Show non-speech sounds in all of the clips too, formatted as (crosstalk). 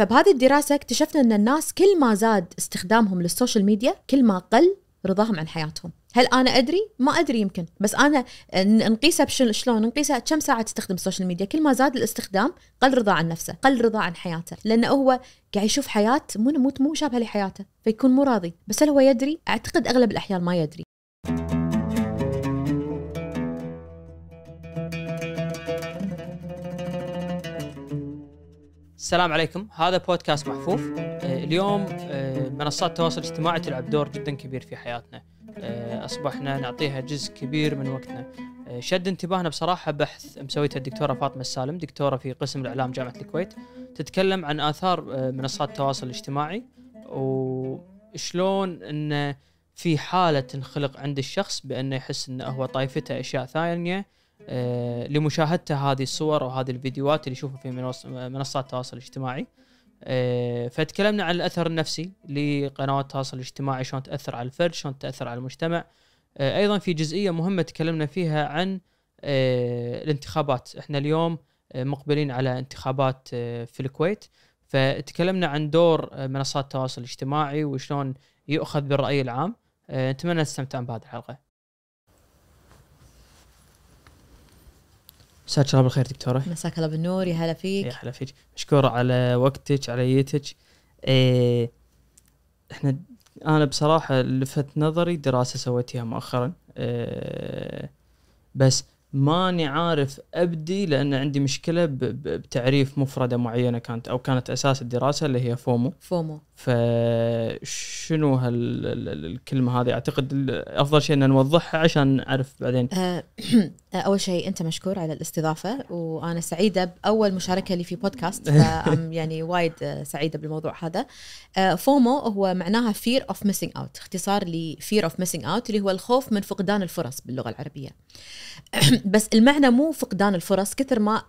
فبهذه الدراسة اكتشفنا أن الناس كل ما زاد استخدامهم للسوشيال ميديا كل ما قل رضاهم عن حياتهم هل انا ادري ما ادري يمكن بس انا نقيسها بشلون شلون نقيسها كم ساعه تستخدم السوشيال ميديا كل ما زاد الاستخدام قل رضا عن نفسه قل رضا عن حياته لانه هو قاعد يشوف حياه مو مو مو شابهه لحياته فيكون مو راضي بس هل هو يدري اعتقد اغلب الاحيان ما يدري السلام عليكم هذا بودكاست محفوف آه، اليوم آه، منصات التواصل الاجتماعي تلعب دور جدا كبير في حياتنا آه، اصبحنا نعطيها جزء كبير من وقتنا شد انتباهنا بصراحة بحث مسويته الدكتورة فاطمة السالم دكتورة في قسم الإعلام جامعة الكويت تتكلم عن آثار منصات التواصل الاجتماعي وشلون أنه في حالة تنخلق عند الشخص بأنه يحس أنه هو طايفته أشياء ثانية آه، لمشاهدته هذه الصور وهذه الفيديوهات اللي يشوفها في منصات التواصل الاجتماعي آه، فتكلمنا عن الاثر النفسي لقنوات التواصل الاجتماعي شلون تاثر على الفرد شلون تاثر على المجتمع آه، ايضا في جزئيه مهمه تكلمنا فيها عن الانتخابات احنا اليوم مقبلين على انتخابات في الكويت فتكلمنا عن دور منصات التواصل الاجتماعي وشلون يؤخذ بالراي العام نتمنى تستمتعون بهذه الحلقه مساك الله بالخير دكتوره مساك الله بالنور يا هلا فيك يا هلا فيك مشكوره على وقتك على جيتك إيه احنا انا بصراحه لفت نظري دراسه سويتها مؤخرا إيه بس ماني عارف ابدي لان عندي مشكله بتعريف مفرده معينه كانت او كانت اساس الدراسه اللي هي فومو فومو فشنو هالكلمه هذه اعتقد افضل شيء ان نوضحها عشان نعرف بعدين آه، (clears throat) آه، اول شيء انت مشكور على الاستضافه وانا سعيده باول مشاركه لي في بودكاست (laughs) يعني وايد آه، سعيده بالموضوع هذا فومو هو معناها فير اوف missing اوت اختصار لفير اوف missing اوت اللي هو الخوف من فقدان الفرص باللغه العربيه (clears throat) بس المعنى مو فقدان الفرص كثر ما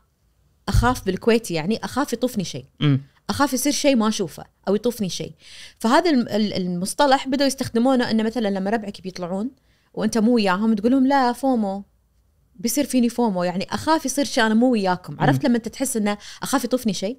اخاف بالكويتي يعني اخاف يطوفني شيء اخاف يصير شيء ما اشوفه او يطوفني شيء فهذا المصطلح بداوا يستخدمونه انه مثلا لما ربعك بيطلعون وانت مو وياهم تقول لهم لا فومو بيصير فيني فومو يعني اخاف يصير شيء انا مو وياكم عرفت لما انت تحس انه اخاف يطوفني شيء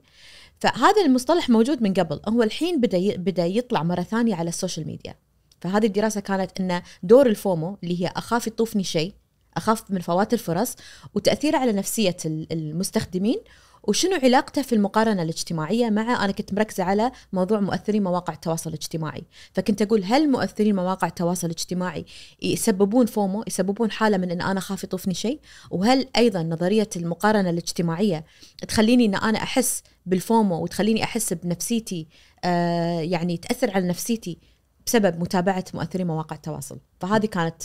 فهذا المصطلح موجود من قبل هو الحين بدا بدا يطلع مره ثانيه على السوشيال ميديا فهذه الدراسه كانت ان دور الفومو اللي هي اخاف يطوفني شيء أخف من فوات الفرص وتأثيره على نفسية المستخدمين وشنو علاقته في المقارنة الاجتماعية مع أنا كنت مركزة على موضوع مؤثرين مواقع التواصل الاجتماعي فكنت أقول هل مؤثرين مواقع التواصل الاجتماعي يسببون فومو يسببون حالة من أن أنا خاف يطوفني شيء وهل أيضا نظرية المقارنة الاجتماعية تخليني أن أنا أحس بالفومو وتخليني أحس بنفسيتي آه يعني تأثر على نفسيتي بسبب متابعة مؤثرين مواقع التواصل فهذه كانت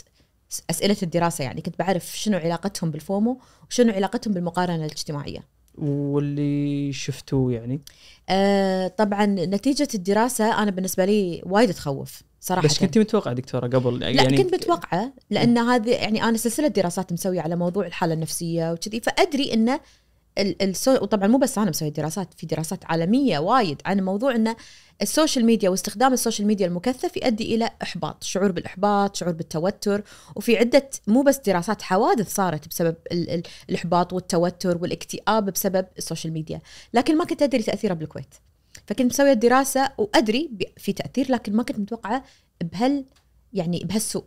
اسئله الدراسه يعني كنت بعرف شنو علاقتهم بالفومو وشنو علاقتهم بالمقارنه الاجتماعيه واللي شفتوه يعني آه طبعا نتيجه الدراسه انا بالنسبه لي وايد تخوف صراحه بس كنت متوقعه دكتوره قبل يعني لا كنت متوقعه لان هذه يعني انا سلسله دراسات مسويه على موضوع الحاله النفسيه وكذي فادري انه ال وطبعا مو بس انا مسوي دراسات في دراسات عالميه وايد عن موضوع انه السوشيال ميديا واستخدام السوشيال ميديا المكثف يؤدي الى احباط، شعور بالاحباط، شعور بالتوتر، وفي عده مو بس دراسات حوادث صارت بسبب ال... ال... الاحباط والتوتر والاكتئاب بسبب السوشيال ميديا، لكن ما كنت ادري تاثيره بالكويت. فكنت مسويه دراسه وادري في تاثير لكن ما كنت متوقعه بهال يعني بهالسوء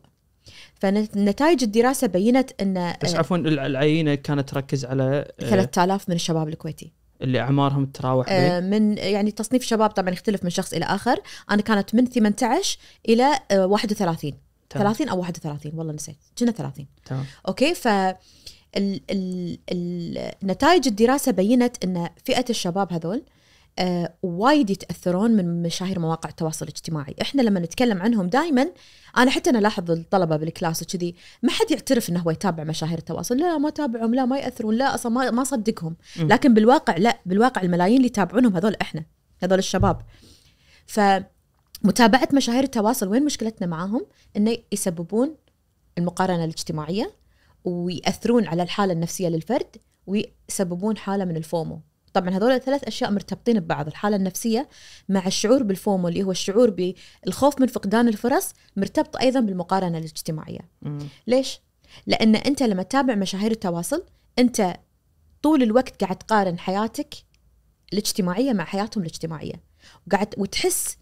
فنتائج الدراسه بينت ان بس آه، عفوا العينه كانت تركز على 3000 آه، من الشباب الكويتي اللي اعمارهم تتراوح بين آه، من يعني تصنيف الشباب طبعا يختلف من شخص الى اخر انا كانت من 18 الى 31 تمام. 30 او 31 والله نسيت كنا 30 تمام اوكي ف ال ال نتائج الدراسه بينت ان فئه الشباب هذول آه، وايد يتاثرون من مشاهير مواقع التواصل الاجتماعي، احنا لما نتكلم عنهم دائما انا حتى انا لاحظ الطلبه بالكلاس وكذي ما حد يعترف انه هو يتابع مشاهير التواصل، لا ما تابعهم، لا ما ياثرون، لا اصلا ما ما صدقهم، لكن بالواقع لا، بالواقع الملايين اللي يتابعونهم هذول احنا، هذول الشباب. فمتابعه مشاهير التواصل وين مشكلتنا معاهم؟ انه يسببون المقارنه الاجتماعيه ويأثرون على الحاله النفسيه للفرد ويسببون حاله من الفومو طبعا هذول الثلاث اشياء مرتبطين ببعض الحاله النفسيه مع الشعور بالفومو اللي هو الشعور بالخوف من فقدان الفرص مرتبط ايضا بالمقارنه الاجتماعيه مم. ليش لان انت لما تتابع مشاهير التواصل انت طول الوقت قاعد تقارن حياتك الاجتماعيه مع حياتهم الاجتماعيه وقاعد وتحس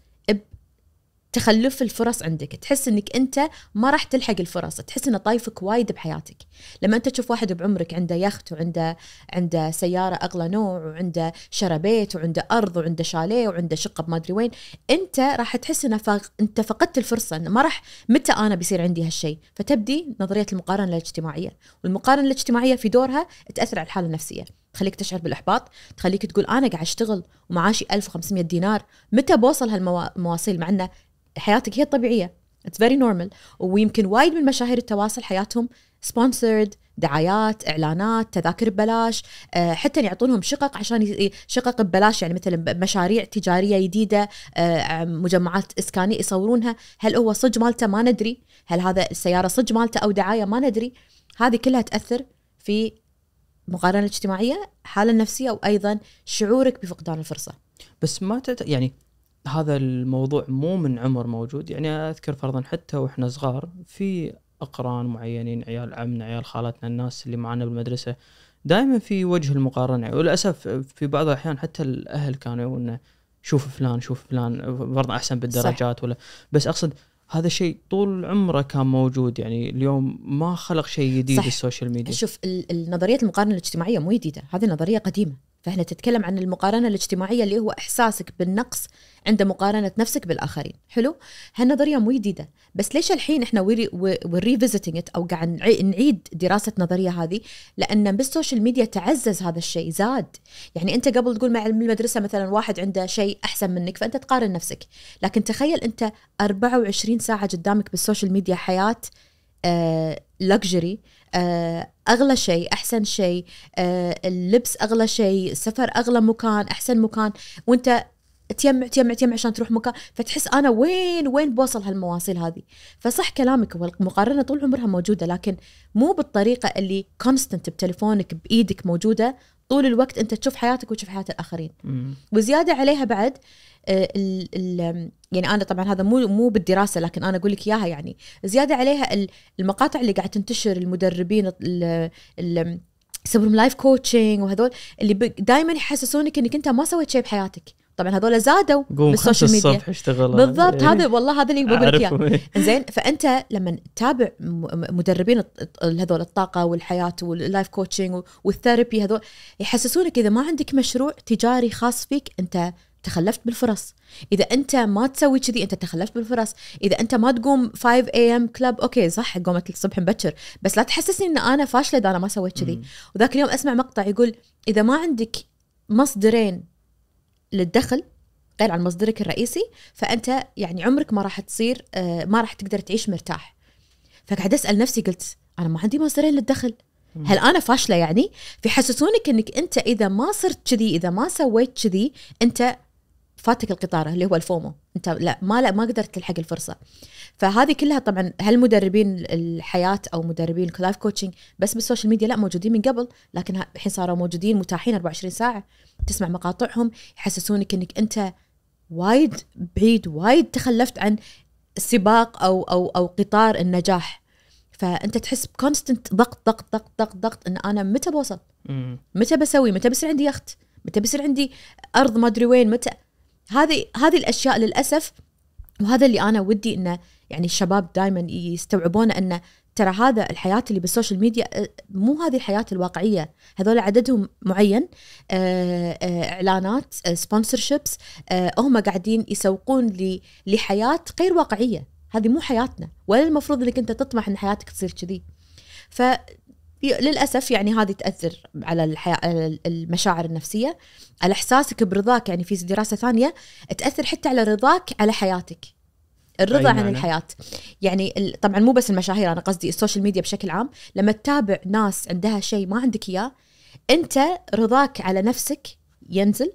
تخلف الفرص عندك تحس انك انت ما راح تلحق الفرص تحس ان طايفك وايد بحياتك لما انت تشوف واحد بعمرك عنده يخت وعنده عنده سياره اغلى نوع وعنده شرى بيت وعنده ارض وعنده شاليه وعنده شقه ما ادري وين انت راح تحس ان فق... انت فقدت الفرصه انه ما راح متى انا بيصير عندي هالشيء فتبدي نظريه المقارنه الاجتماعيه والمقارنه الاجتماعيه في دورها تاثر على الحاله النفسيه تخليك تشعر بالاحباط تخليك تقول انا قاعد اشتغل ومعاشي 1500 دينار متى بوصل هالمواصيل مع انه حياتك هي الطبيعيه اتس فيري نورمال ويمكن وايد من مشاهير التواصل حياتهم سبونسرد دعايات اعلانات تذاكر ببلاش آه، حتى يعطونهم شقق عشان شقق ببلاش يعني مثلا مشاريع تجاريه جديده آه، مجمعات اسكانيه يصورونها هل هو صج مالته ما ندري هل هذا السياره صج مالته او دعايه ما ندري هذه كلها تاثر في مقارنه اجتماعيه الحاله النفسيه وايضا شعورك بفقدان الفرصه بس ما تت... يعني هذا الموضوع مو من عمر موجود يعني اذكر فرضا حتى واحنا صغار في اقران معينين عيال عمنا عيال خالاتنا الناس اللي معانا بالمدرسه دائما في وجه المقارنه وللاسف في بعض الاحيان حتى الاهل كانوا يقولون شوف فلان شوف فلان برضه احسن بالدرجات صح. ولا بس اقصد هذا الشيء طول عمره كان موجود يعني اليوم ما خلق شيء جديد السوشيال ميديا شوف نظريه المقارنه الاجتماعيه مو جديده هذه نظريه قديمه فهنا تتكلم عن المقارنة الاجتماعية اللي هو إحساسك بالنقص عند مقارنة نفسك بالآخرين حلو هالنظرية مو جديدة بس ليش الحين إحنا وريفيزيتنج ات أو قاعد نعيد دراسة النظرية هذه لأن بالسوشيال ميديا تعزز هذا الشيء زاد يعني أنت قبل تقول مع المدرسة مثلا واحد عنده شيء أحسن منك فأنت تقارن نفسك لكن تخيل أنت 24 ساعة قدامك بالسوشيال ميديا حياة لكجري آه، uh, آه، اغلى شيء احسن شيء آه، اللبس اغلى شيء السفر اغلى مكان احسن مكان وانت تجمع تجمع تجمع عشان تروح مكان فتحس انا وين وين بوصل هالمواصيل هذه فصح كلامك والمقارنه المقارنه طول عمرها موجوده لكن مو بالطريقه اللي كونستنت بتليفونك بايدك موجوده طول الوقت انت تشوف حياتك وتشوف حياه الاخرين وزياده عليها بعد آه، ال يعني انا طبعا هذا مو مو بالدراسه لكن انا اقول لك اياها يعني زياده عليها المقاطع اللي قاعد تنتشر المدربين يسمونهم لايف كوتشنج وهذول اللي دائما يحسسونك انك انت ما سويت شيء بحياتك طبعا هذول زادوا بالسوشيال ميديا بالضبط إيه. هذا والله هذا اللي بقول لك اياه (laughs) زين فانت لما تتابع مدربين هذول الطاقه والحياه واللايف كوتشنج والثيرابي هذول يحسسونك اذا ما عندك مشروع تجاري خاص فيك انت تخلفت بالفرص اذا انت ما تسوي كذي انت تخلفت بالفرص اذا انت ما تقوم 5 ايام ام كلب اوكي صح قومت الصبح مبكر بس لا تحسسني ان انا فاشله اذا انا ما سويت كذي وذاك اليوم اسمع مقطع يقول اذا ما عندك مصدرين للدخل غير عن مصدرك الرئيسي فانت يعني عمرك ما راح تصير آه، ما راح تقدر تعيش مرتاح فقعد اسال نفسي قلت انا ما عندي مصدرين للدخل هل انا فاشله يعني فيحسسونك انك انت اذا ما صرت كذي اذا ما سويت كذي انت فاتك القطار اللي هو الفومو انت لا ما لا ما قدرت تلحق الفرصه فهذه كلها طبعا هل مدربين الحياه او مدربين اللايف كوتشنج بس بالسوشيال ميديا لا موجودين من قبل لكن الحين صاروا موجودين متاحين 24 ساعه تسمع مقاطعهم يحسسونك انك انت وايد بعيد وايد تخلفت عن سباق او او او قطار النجاح فانت تحس بكونستنت ضغط ضغط ضغط ضغط ضغط ان انا متى بوصل؟ متى بسوي؟ متى بصير عندي يخت؟ متى بصير عندي ارض ما ادري وين؟ متى؟ هذه هذه الاشياء للاسف وهذا اللي انا ودي انه يعني الشباب دائما يستوعبون انه ترى هذا الحياة اللي بالسوشيال ميديا آه، مو هذه الحياة الواقعية هذول عددهم معين آه، آه، إعلانات سبونسرشيبس هم قاعدين يسوقون لحياة غير واقعية هذه مو حياتنا ولا المفروض انك انت تطمح ان حياتك تصير كذي ف للاسف يعني هذه تاثر على الحياه المشاعر النفسيه على احساسك برضاك يعني في دراسه ثانيه تاثر حتى على رضاك على حياتك الرضا عن الحياه يعني طبعا مو بس المشاهير انا قصدي السوشيال ميديا بشكل عام لما تتابع ناس عندها شيء ما عندك اياه انت رضاك على نفسك ينزل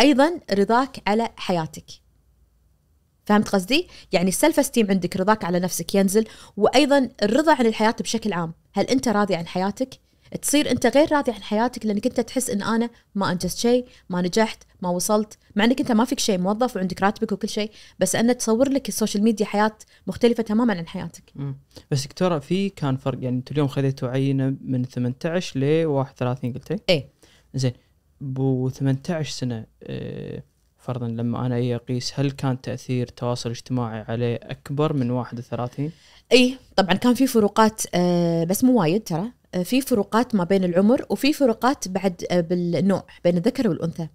وايضا رضاك على حياتك فهمت قصدي؟ يعني السلف استيم عندك رضاك على نفسك ينزل وايضا الرضا عن الحياه بشكل عام، هل انت راضي عن حياتك؟ تصير انت غير راضي عن حياتك لانك انت تحس ان انا ما انجزت شيء، ما نجحت، ما وصلت، مع انك انت ما فيك شيء موظف وعندك راتبك وكل شيء، بس انه تصور لك السوشيال ميديا حياه مختلفه تماما عن حياتك. مم. بس دكتوره في كان فرق يعني انتم اليوم خذيتوا عينه من 18 ل 31 قلتي؟ ايه زين بو 18 سنه اه فرضا لما انا اي اقيس هل كان تاثير التواصل الاجتماعي عليه اكبر من 31 اي طبعا كان في فروقات آه بس مو وايد ترى آه في فروقات ما بين العمر وفي فروقات بعد آه بالنوع بين الذكر والانثى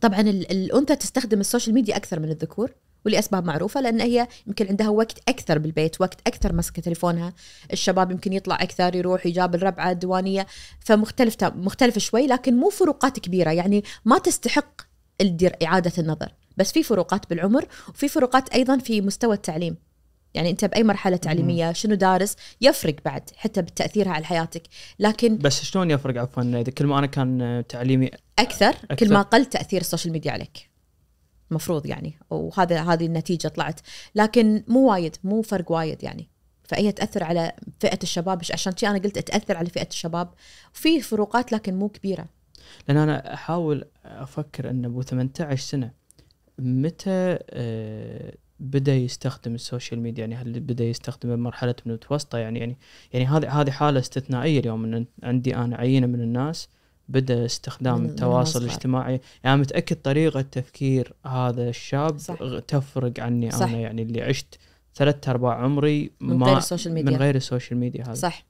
طبعا الانثى تستخدم السوشيال ميديا اكثر من الذكور ولاسباب معروفه لان هي يمكن عندها وقت اكثر بالبيت وقت اكثر ماسكه تليفونها الشباب يمكن يطلع اكثر يروح يجاب الربعه الديوانيه فمختلف مختلف شوي لكن مو فروقات كبيره يعني ما تستحق تدير اعاده النظر بس في فروقات بالعمر وفي فروقات ايضا في مستوى التعليم يعني انت باي مرحله تعليميه شنو دارس يفرق بعد حتى بتاثيرها على حياتك لكن بس شلون يفرق عفوا إذا كل ما انا كان تعليمي اكثر, أكثر. كل ما قل تاثير السوشيال ميديا عليك المفروض يعني وهذا هذه النتيجه طلعت لكن مو وايد مو فرق وايد يعني فهي تاثر على فئه الشباب عشان شي انا قلت تاثر على فئه الشباب في فروقات لكن مو كبيره لان انا احاول افكر ان ابو 18 سنه متى آه، بدا يستخدم السوشيال ميديا يعني هل بدا مرحله بمرحله المتوسطه يعني يعني يعني هذه هذه حاله استثنائيه اليوم ان عندي انا عينه من الناس بدا استخدام التواصل الاجتماعي يعني متاكد طريقه تفكير هذا الشاب صح. تفرق عني صح. انا يعني اللي عشت ثلاث ارباع عمري ما من غير السوشيال ميديا من غير السوشيال ميديا هذا صح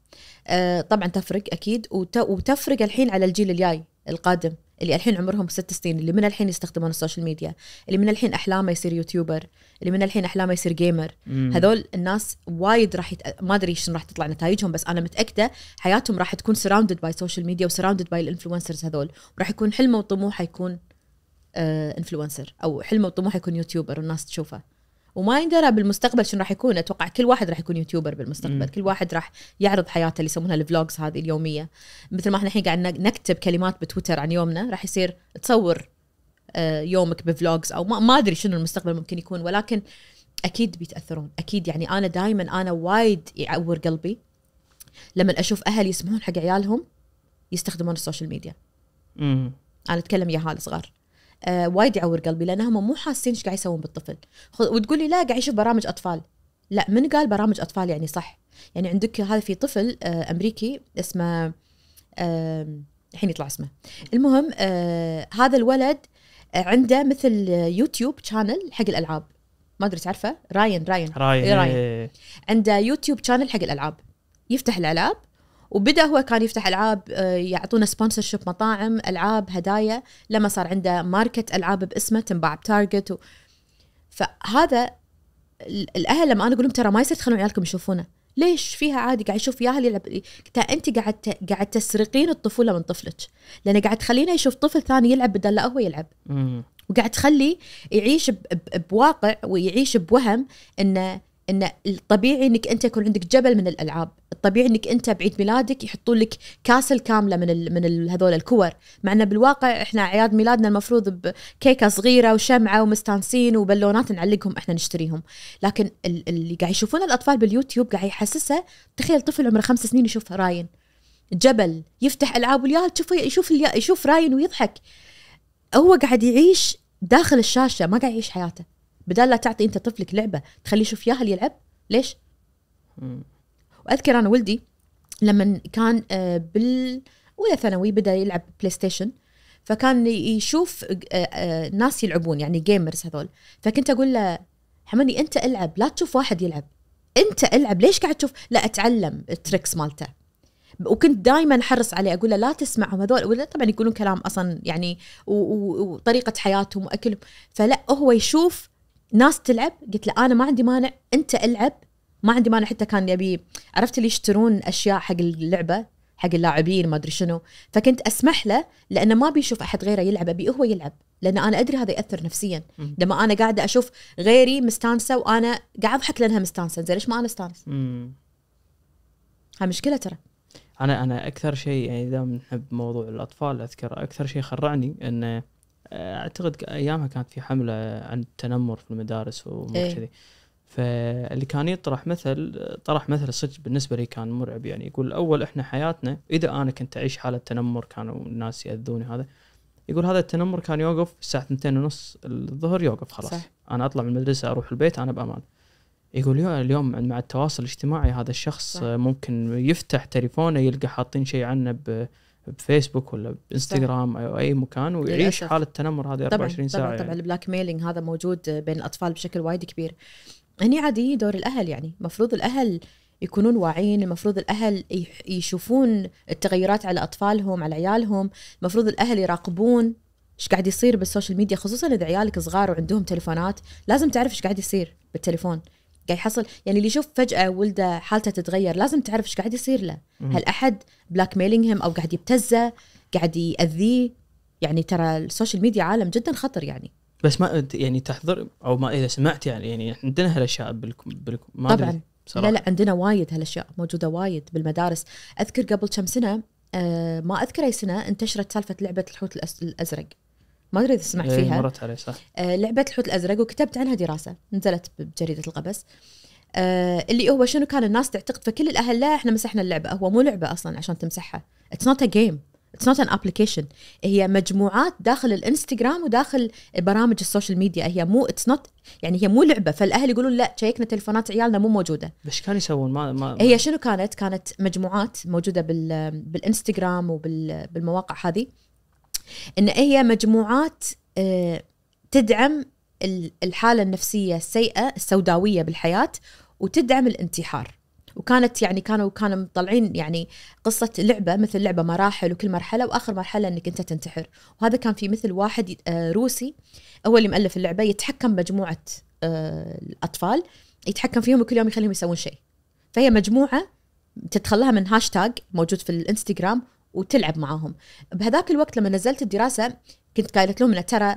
آه طبعا تفرق اكيد وتفرق الحين على الجيل الجاي القادم اللي الحين عمرهم ست سنين اللي من الحين يستخدمون السوشيال ميديا اللي من الحين احلامه يصير يوتيوبر اللي من الحين احلامه يصير جيمر مم. هذول الناس وايد راح يت... ما ادري شنو راح تطلع نتائجهم بس انا متاكده حياتهم راح تكون سراوندد باي سوشيال ميديا وسراوندد باي الانفلونسرز هذول وراح يكون حلمه وطموحه يكون انفلونسر آه، او حلمه وطموحه يكون يوتيوبر والناس تشوفه وما يندرى بالمستقبل شنو راح يكون اتوقع كل واحد راح يكون يوتيوبر بالمستقبل مم. كل واحد راح يعرض حياته اللي يسمونها الفلوجز هذه اليوميه مثل ما احنا الحين قاعد نكتب كلمات بتويتر عن يومنا راح يصير تصور آه، يومك بفلوجز او ما ادري شنو المستقبل ممكن يكون ولكن اكيد بيتاثرون اكيد يعني انا دائما انا وايد يعور قلبي لما اشوف اهل يسمعون حق عيالهم يستخدمون السوشيال ميديا امم انا اتكلم يا هال صغار آه وايد يعور قلبي لان هم مو حاسين ايش قاعد يسوون بالطفل وتقولي لا قاعد يشوف برامج اطفال لا من قال برامج اطفال يعني صح يعني عندك هذا في طفل آه امريكي اسمه الحين يطلع اسمه المهم آه، هذا الولد عنده مثل يوتيوب شانل حق الالعاب ما ادري تعرفه راين راين راين, راين. عنده يوتيوب شانل حق الالعاب يفتح الالعاب وبدا هو كان يفتح العاب آه، يعطونا سبونسر شيب مطاعم العاب هدايا لما صار عنده ماركت العاب باسمه تنباع بتارجت و... فهذا الاهل لما انا اقول لهم ترى ما يصير تخلون عيالكم يشوفونه ليش فيها عادي قاعد يشوف ياهل يلعب انت قاعد قاعد تسرقين الطفوله من طفلك لان قاعد تخلينه يشوف طفل ثاني يلعب بدل لا هو يلعب وقاعد تخلي يعيش ب... ب... بواقع ويعيش بوهم انه ان الطبيعي انك انت يكون عندك جبل من الالعاب الطبيعي انك انت بعيد ميلادك يحطون لك كاسل كامله من ال من ال هذول الكور مع انه بالواقع احنا اعياد ميلادنا المفروض بكيكه صغيره وشمعه ومستانسين وبالونات نعلقهم احنا نشتريهم لكن اللي قاعد يشوفونه الاطفال باليوتيوب قاعد يحسسه تخيل طفل عمره خمس سنين يشوف راين جبل يفتح العاب وياه تشوفه يشوف يشوف راين ويضحك هو قاعد يعيش داخل الشاشه ما قاعد يعيش حياته بدال لا تعطي انت طفلك لعبه تخليه يشوف ياهل يلعب ليش؟ واذكر انا ولدي لما كان آه، بال اولى ثانوي بدا يلعب بلاي ستيشن فكان يشوف آه، آه، ناس يلعبون يعني جيمرز هذول فكنت اقول له حماني انت العب لا تشوف واحد يلعب انت العب ليش قاعد تشوف لا اتعلم التريكس مالته وكنت دائما احرص عليه اقول له لا تسمعهم هذول ولا طبعا يقولون كلام اصلا يعني وطريقه حياتهم واكلهم فلا هو يشوف ناس تلعب قلت له انا ما عندي مانع انت العب ما عندي مانع حتى كان يبي عرفت اللي يشترون اشياء حق اللعبه حق اللاعبين ما ادري شنو فكنت اسمح له لانه ما بيشوف احد غيره يلعب ابي هو يلعب لان انا ادري هذا ياثر نفسيا لما انا قاعده اشوف غيري مستانسه وانا قاعد اضحك لانها مستانسه زين ليش ما انا استانس؟ هاي مشكله ترى انا انا اكثر شيء يعني اذا نحب موضوع الاطفال اذكر اكثر شيء خرعني انه آه، اعتقد ايامها كانت في حمله عن التنمر في المدارس وكذي ايه. فاللي كان يطرح مثل طرح مثل صدق بالنسبه لي كان مرعب يعني يقول اول احنا حياتنا اذا انا كنت اعيش حاله تنمر كانوا الناس ياذوني هذا يقول هذا التنمر كان يوقف الساعه 2 ونص الظهر يوقف خلاص صح. انا اطلع من المدرسه اروح البيت انا بامان يقول اليوم مع التواصل الاجتماعي هذا الشخص صح. ممكن يفتح تليفونه يلقى حاطين شيء عنه بفيسبوك ولا بانستغرام او اي مكان ويعيش حاله التنمر هذه 24 طبعًا ساعه طبعا يعني. طبعا البلاك ميلينج هذا موجود بين الاطفال بشكل وايد كبير هني عادي دور الاهل يعني المفروض الاهل يكونون واعيين المفروض الاهل يشوفون التغيرات على اطفالهم على عيالهم المفروض الاهل يراقبون ايش قاعد يصير بالسوشيال ميديا خصوصا اذا عيالك صغار وعندهم تليفونات لازم تعرف ايش قاعد يصير بالتليفون قاعد يحصل يعني اللي يشوف فجاه ولده حالته تتغير لازم تعرف ايش قاعد يصير له هل احد بلاك ميلينغهم او قاعد يبتزه قاعد ياذيه يعني ترى السوشيال ميديا عالم جدا خطر يعني بس ما يعني تحضر او ما اذا سمعت يعني يعني عندنا هالاشياء بالكم بالكم ما طبعا صراحة. لا لا عندنا وايد هالاشياء موجوده وايد بالمدارس اذكر قبل كم سنه آه ما اذكر اي سنه انتشرت سالفه لعبه الحوت الازرق ما ادري اذا سمعت إيه، فيها مرت علي صح آه لعبه الحوت الازرق وكتبت عنها دراسه نزلت بجريده القبس آه اللي هو شنو كان الناس تعتقد فكل الاهل لا احنا مسحنا اللعبه هو مو لعبه اصلا عشان تمسحها اتس نوت ا جيم اتس نوت ان ابلكيشن هي مجموعات داخل الانستغرام وداخل برامج السوشيال ميديا هي مو اتس نوت يعني هي مو لعبه فالاهل يقولون لا شيكنا تلفونات عيالنا مو موجوده ايش كانوا يسوون ما, ما هي شنو كانت كانت مجموعات موجوده بال بالانستغرام وبالمواقع هذه ان هي مجموعات آه، تدعم الحاله النفسيه السيئه السوداويه بالحياه وتدعم الانتحار وكانت يعني كانوا كانوا مطلعين يعني قصه لعبه مثل لعبه مراحل وكل مرحله واخر مرحله انك انت تنتحر وهذا كان في مثل واحد آه، روسي هو اللي مؤلف اللعبه يتحكم مجموعه آه، الاطفال يتحكم فيهم وكل يوم يخليهم يسوون شيء فهي مجموعه تدخلها من هاشتاج موجود في الانستغرام وتلعب معاهم بهذاك الوقت لما نزلت الدراسه كنت قالت لهم ان ترى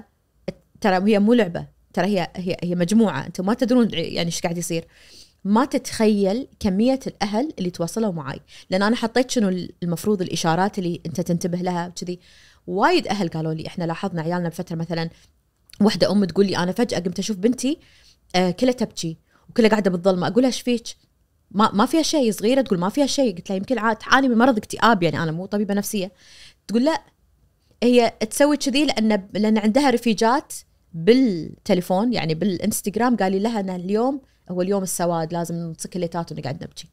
ترى هي مو لعبه ترى هي هي هي مجموعه انتم ما تدرون يعني ايش قاعد يصير ما تتخيل كميه الاهل اللي تواصلوا معي لان انا حطيت شنو المفروض الاشارات اللي انت تنتبه لها وكذي وايد اهل قالوا لي احنا لاحظنا عيالنا بفتره مثلا وحده ام تقول لي انا فجاه قمت اشوف بنتي آه، كلها تبكي وكلها قاعده بالظلمه اقول لها ايش فيك؟ ما ما فيها شيء صغيره تقول ما فيها شيء قلت لها يمكن تعاني من مرض اكتئاب يعني انا مو طبيبه نفسيه تقول لا هي تسوي كذي لان لان عندها رفيجات بالتليفون يعني بالانستغرام قال لي لها انا اليوم هو اليوم السواد لازم الليتات ونقعد نبكي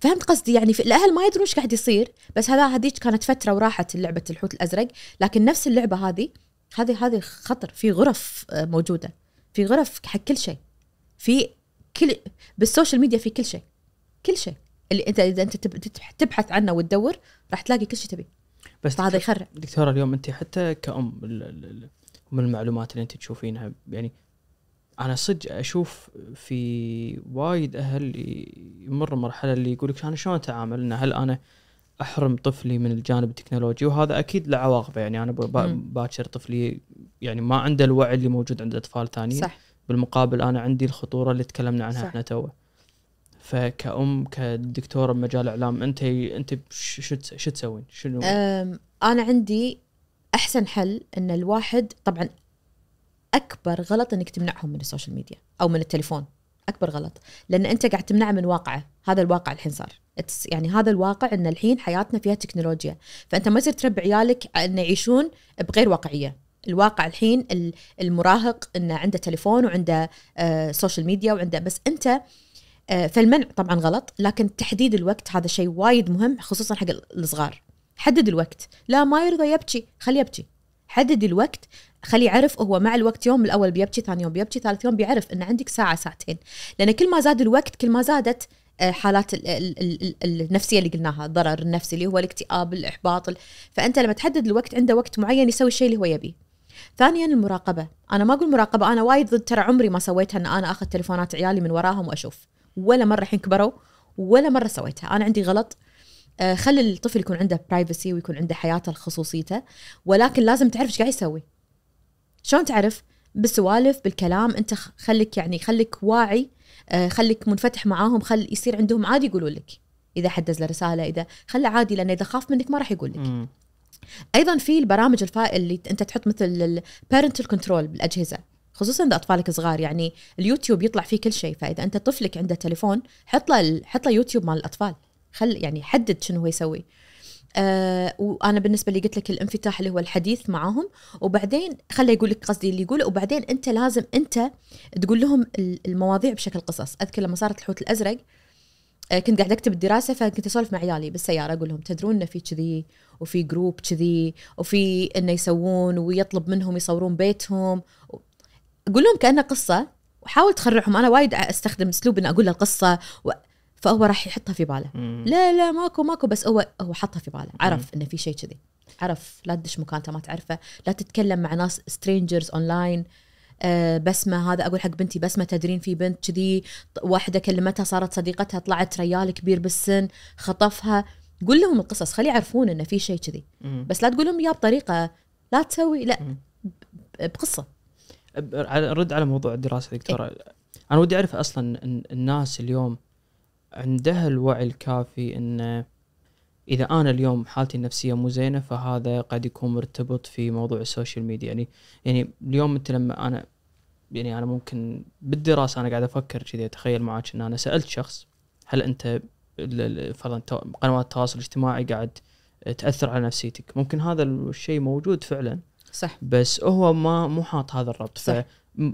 فهمت قصدي يعني في الاهل ما يدرون ايش قاعد يصير بس هذا هذيك كانت فتره وراحت لعبه الحوت الازرق لكن نفس اللعبه هذه هذه هذه خطر في غرف آه، موجوده في غرف حق كل شيء في كل بالسوشيال ميديا في كل شيء كل شيء اللي انت اذا انت تبحث عنه وتدور راح تلاقي كل شيء تبيه بس فهذا يخرع دكتوره اليوم انت حتى كأم من المعلومات اللي انت تشوفينها يعني انا صدق اشوف في وايد اهل يمر مرحله اللي يقول لك انا شلون اتعامل انه هل انا احرم طفلي من الجانب التكنولوجي وهذا اكيد له عواقب يعني انا باكر طفلي يعني ما عنده الوعي اللي موجود عند اطفال ثانيين صح بالمقابل انا عندي الخطوره اللي تكلمنا عنها احنا تو فكأم كدكتوره بمجال الاعلام انت انت شو تسوين؟ شنو؟ انا عندي احسن حل ان الواحد طبعا اكبر غلط انك تمنعهم من السوشيال ميديا او من التليفون اكبر غلط لان انت قاعد تمنعه من واقعه هذا الواقع الحين صار يعني هذا الواقع ان الحين حياتنا فيها تكنولوجيا فانت ما يصير تربي عيالك ان يعيشون بغير واقعيه الواقع الحين المراهق انه عنده تليفون وعنده سوشيال آه، ميديا وعنده بس انت آه، فالمنع طبعا غلط لكن تحديد الوقت هذا شيء وايد مهم خصوصا حق الصغار حدد الوقت لا ما يرضى يبكي خليه يبكي حدد الوقت خلي يعرف هو مع الوقت يوم الاول بيبكي ثاني يوم بيبكي ثالث يوم بيعرف ان عندك ساعه ساعتين لان كل ما زاد الوقت كل ما زادت آه، حالات النفسيه اللي قلناها الضرر النفسي اللي هو الاكتئاب الاحباط فانت لما تحدد الوقت عنده وقت معين يسوي الشيء اللي هو يبيه ثانيا المراقبه انا ما اقول مراقبه انا وايد ضد ترى عمري ما سويتها ان انا اخذ تليفونات عيالي من وراهم واشوف ولا مره حين كبروا ولا مره سويتها انا عندي غلط آه، خلي الطفل يكون عنده برايفسي ويكون عنده حياته الخصوصيته ولكن لازم تعرف ايش قاعد يسوي شلون تعرف بالسوالف بالكلام انت خليك يعني خليك واعي آه، خليك منفتح معاهم خل يصير عندهم عادي يقولوا لك اذا حدز له رساله اذا خله عادي لانه اذا خاف منك ما راح يقول لك ايضا في البرامج الفائل اللي انت تحط مثل البيرنت كنترول بالاجهزه خصوصا اذا اطفالك صغار يعني اليوتيوب يطلع فيه كل شيء فاذا انت طفلك عنده تليفون حط له حط له يوتيوب مال الاطفال خل يعني حدد شنو هو يسوي آه وانا بالنسبه لي قلت لك الانفتاح اللي هو الحديث معاهم وبعدين خليه يقول لك قصدي اللي يقوله وبعدين انت لازم انت تقول لهم المواضيع بشكل قصص اذكر لما صارت الحوت الازرق آه كنت قاعد اكتب الدراسه فكنت اسولف مع عيالي بالسياره اقول لهم تدرون انه في كذي وفي جروب كذي وفي انه يسوون ويطلب منهم يصورون بيتهم قول لهم كانه قصه وحاول تخرعهم انا وايد استخدم اسلوب ان اقول له القصه فهو راح يحطها في باله مم. لا لا ماكو ماكو بس هو هو حطها في باله عرف انه في شيء كذي عرف لا تدش مكان ما تعرفه لا تتكلم مع ناس سترينجرز اونلاين أه بسمه هذا اقول حق بنتي بسمه تدرين في بنت كذي واحده كلمتها صارت صديقتها طلعت ريال كبير بالسن خطفها قول لهم القصص خلي يعرفون انه في شيء كذي بس لا تقول لهم اياه بطريقه لا تسوي لا بقصه رد على موضوع الدراسه دكتوره إيه؟ انا ودي اعرف اصلا الناس اليوم عندها الوعي الكافي ان اذا انا اليوم حالتي النفسيه مو زينه فهذا قد يكون مرتبط في موضوع السوشيال ميديا يعني يعني اليوم انت لما انا يعني انا ممكن بالدراسه انا قاعد افكر كذي اتخيل معك ان انا سالت شخص هل انت فرضا قنوات التواصل الاجتماعي قاعد تاثر على نفسيتك ممكن هذا الشيء موجود فعلا صح بس هو ما مو حاط هذا الربط صح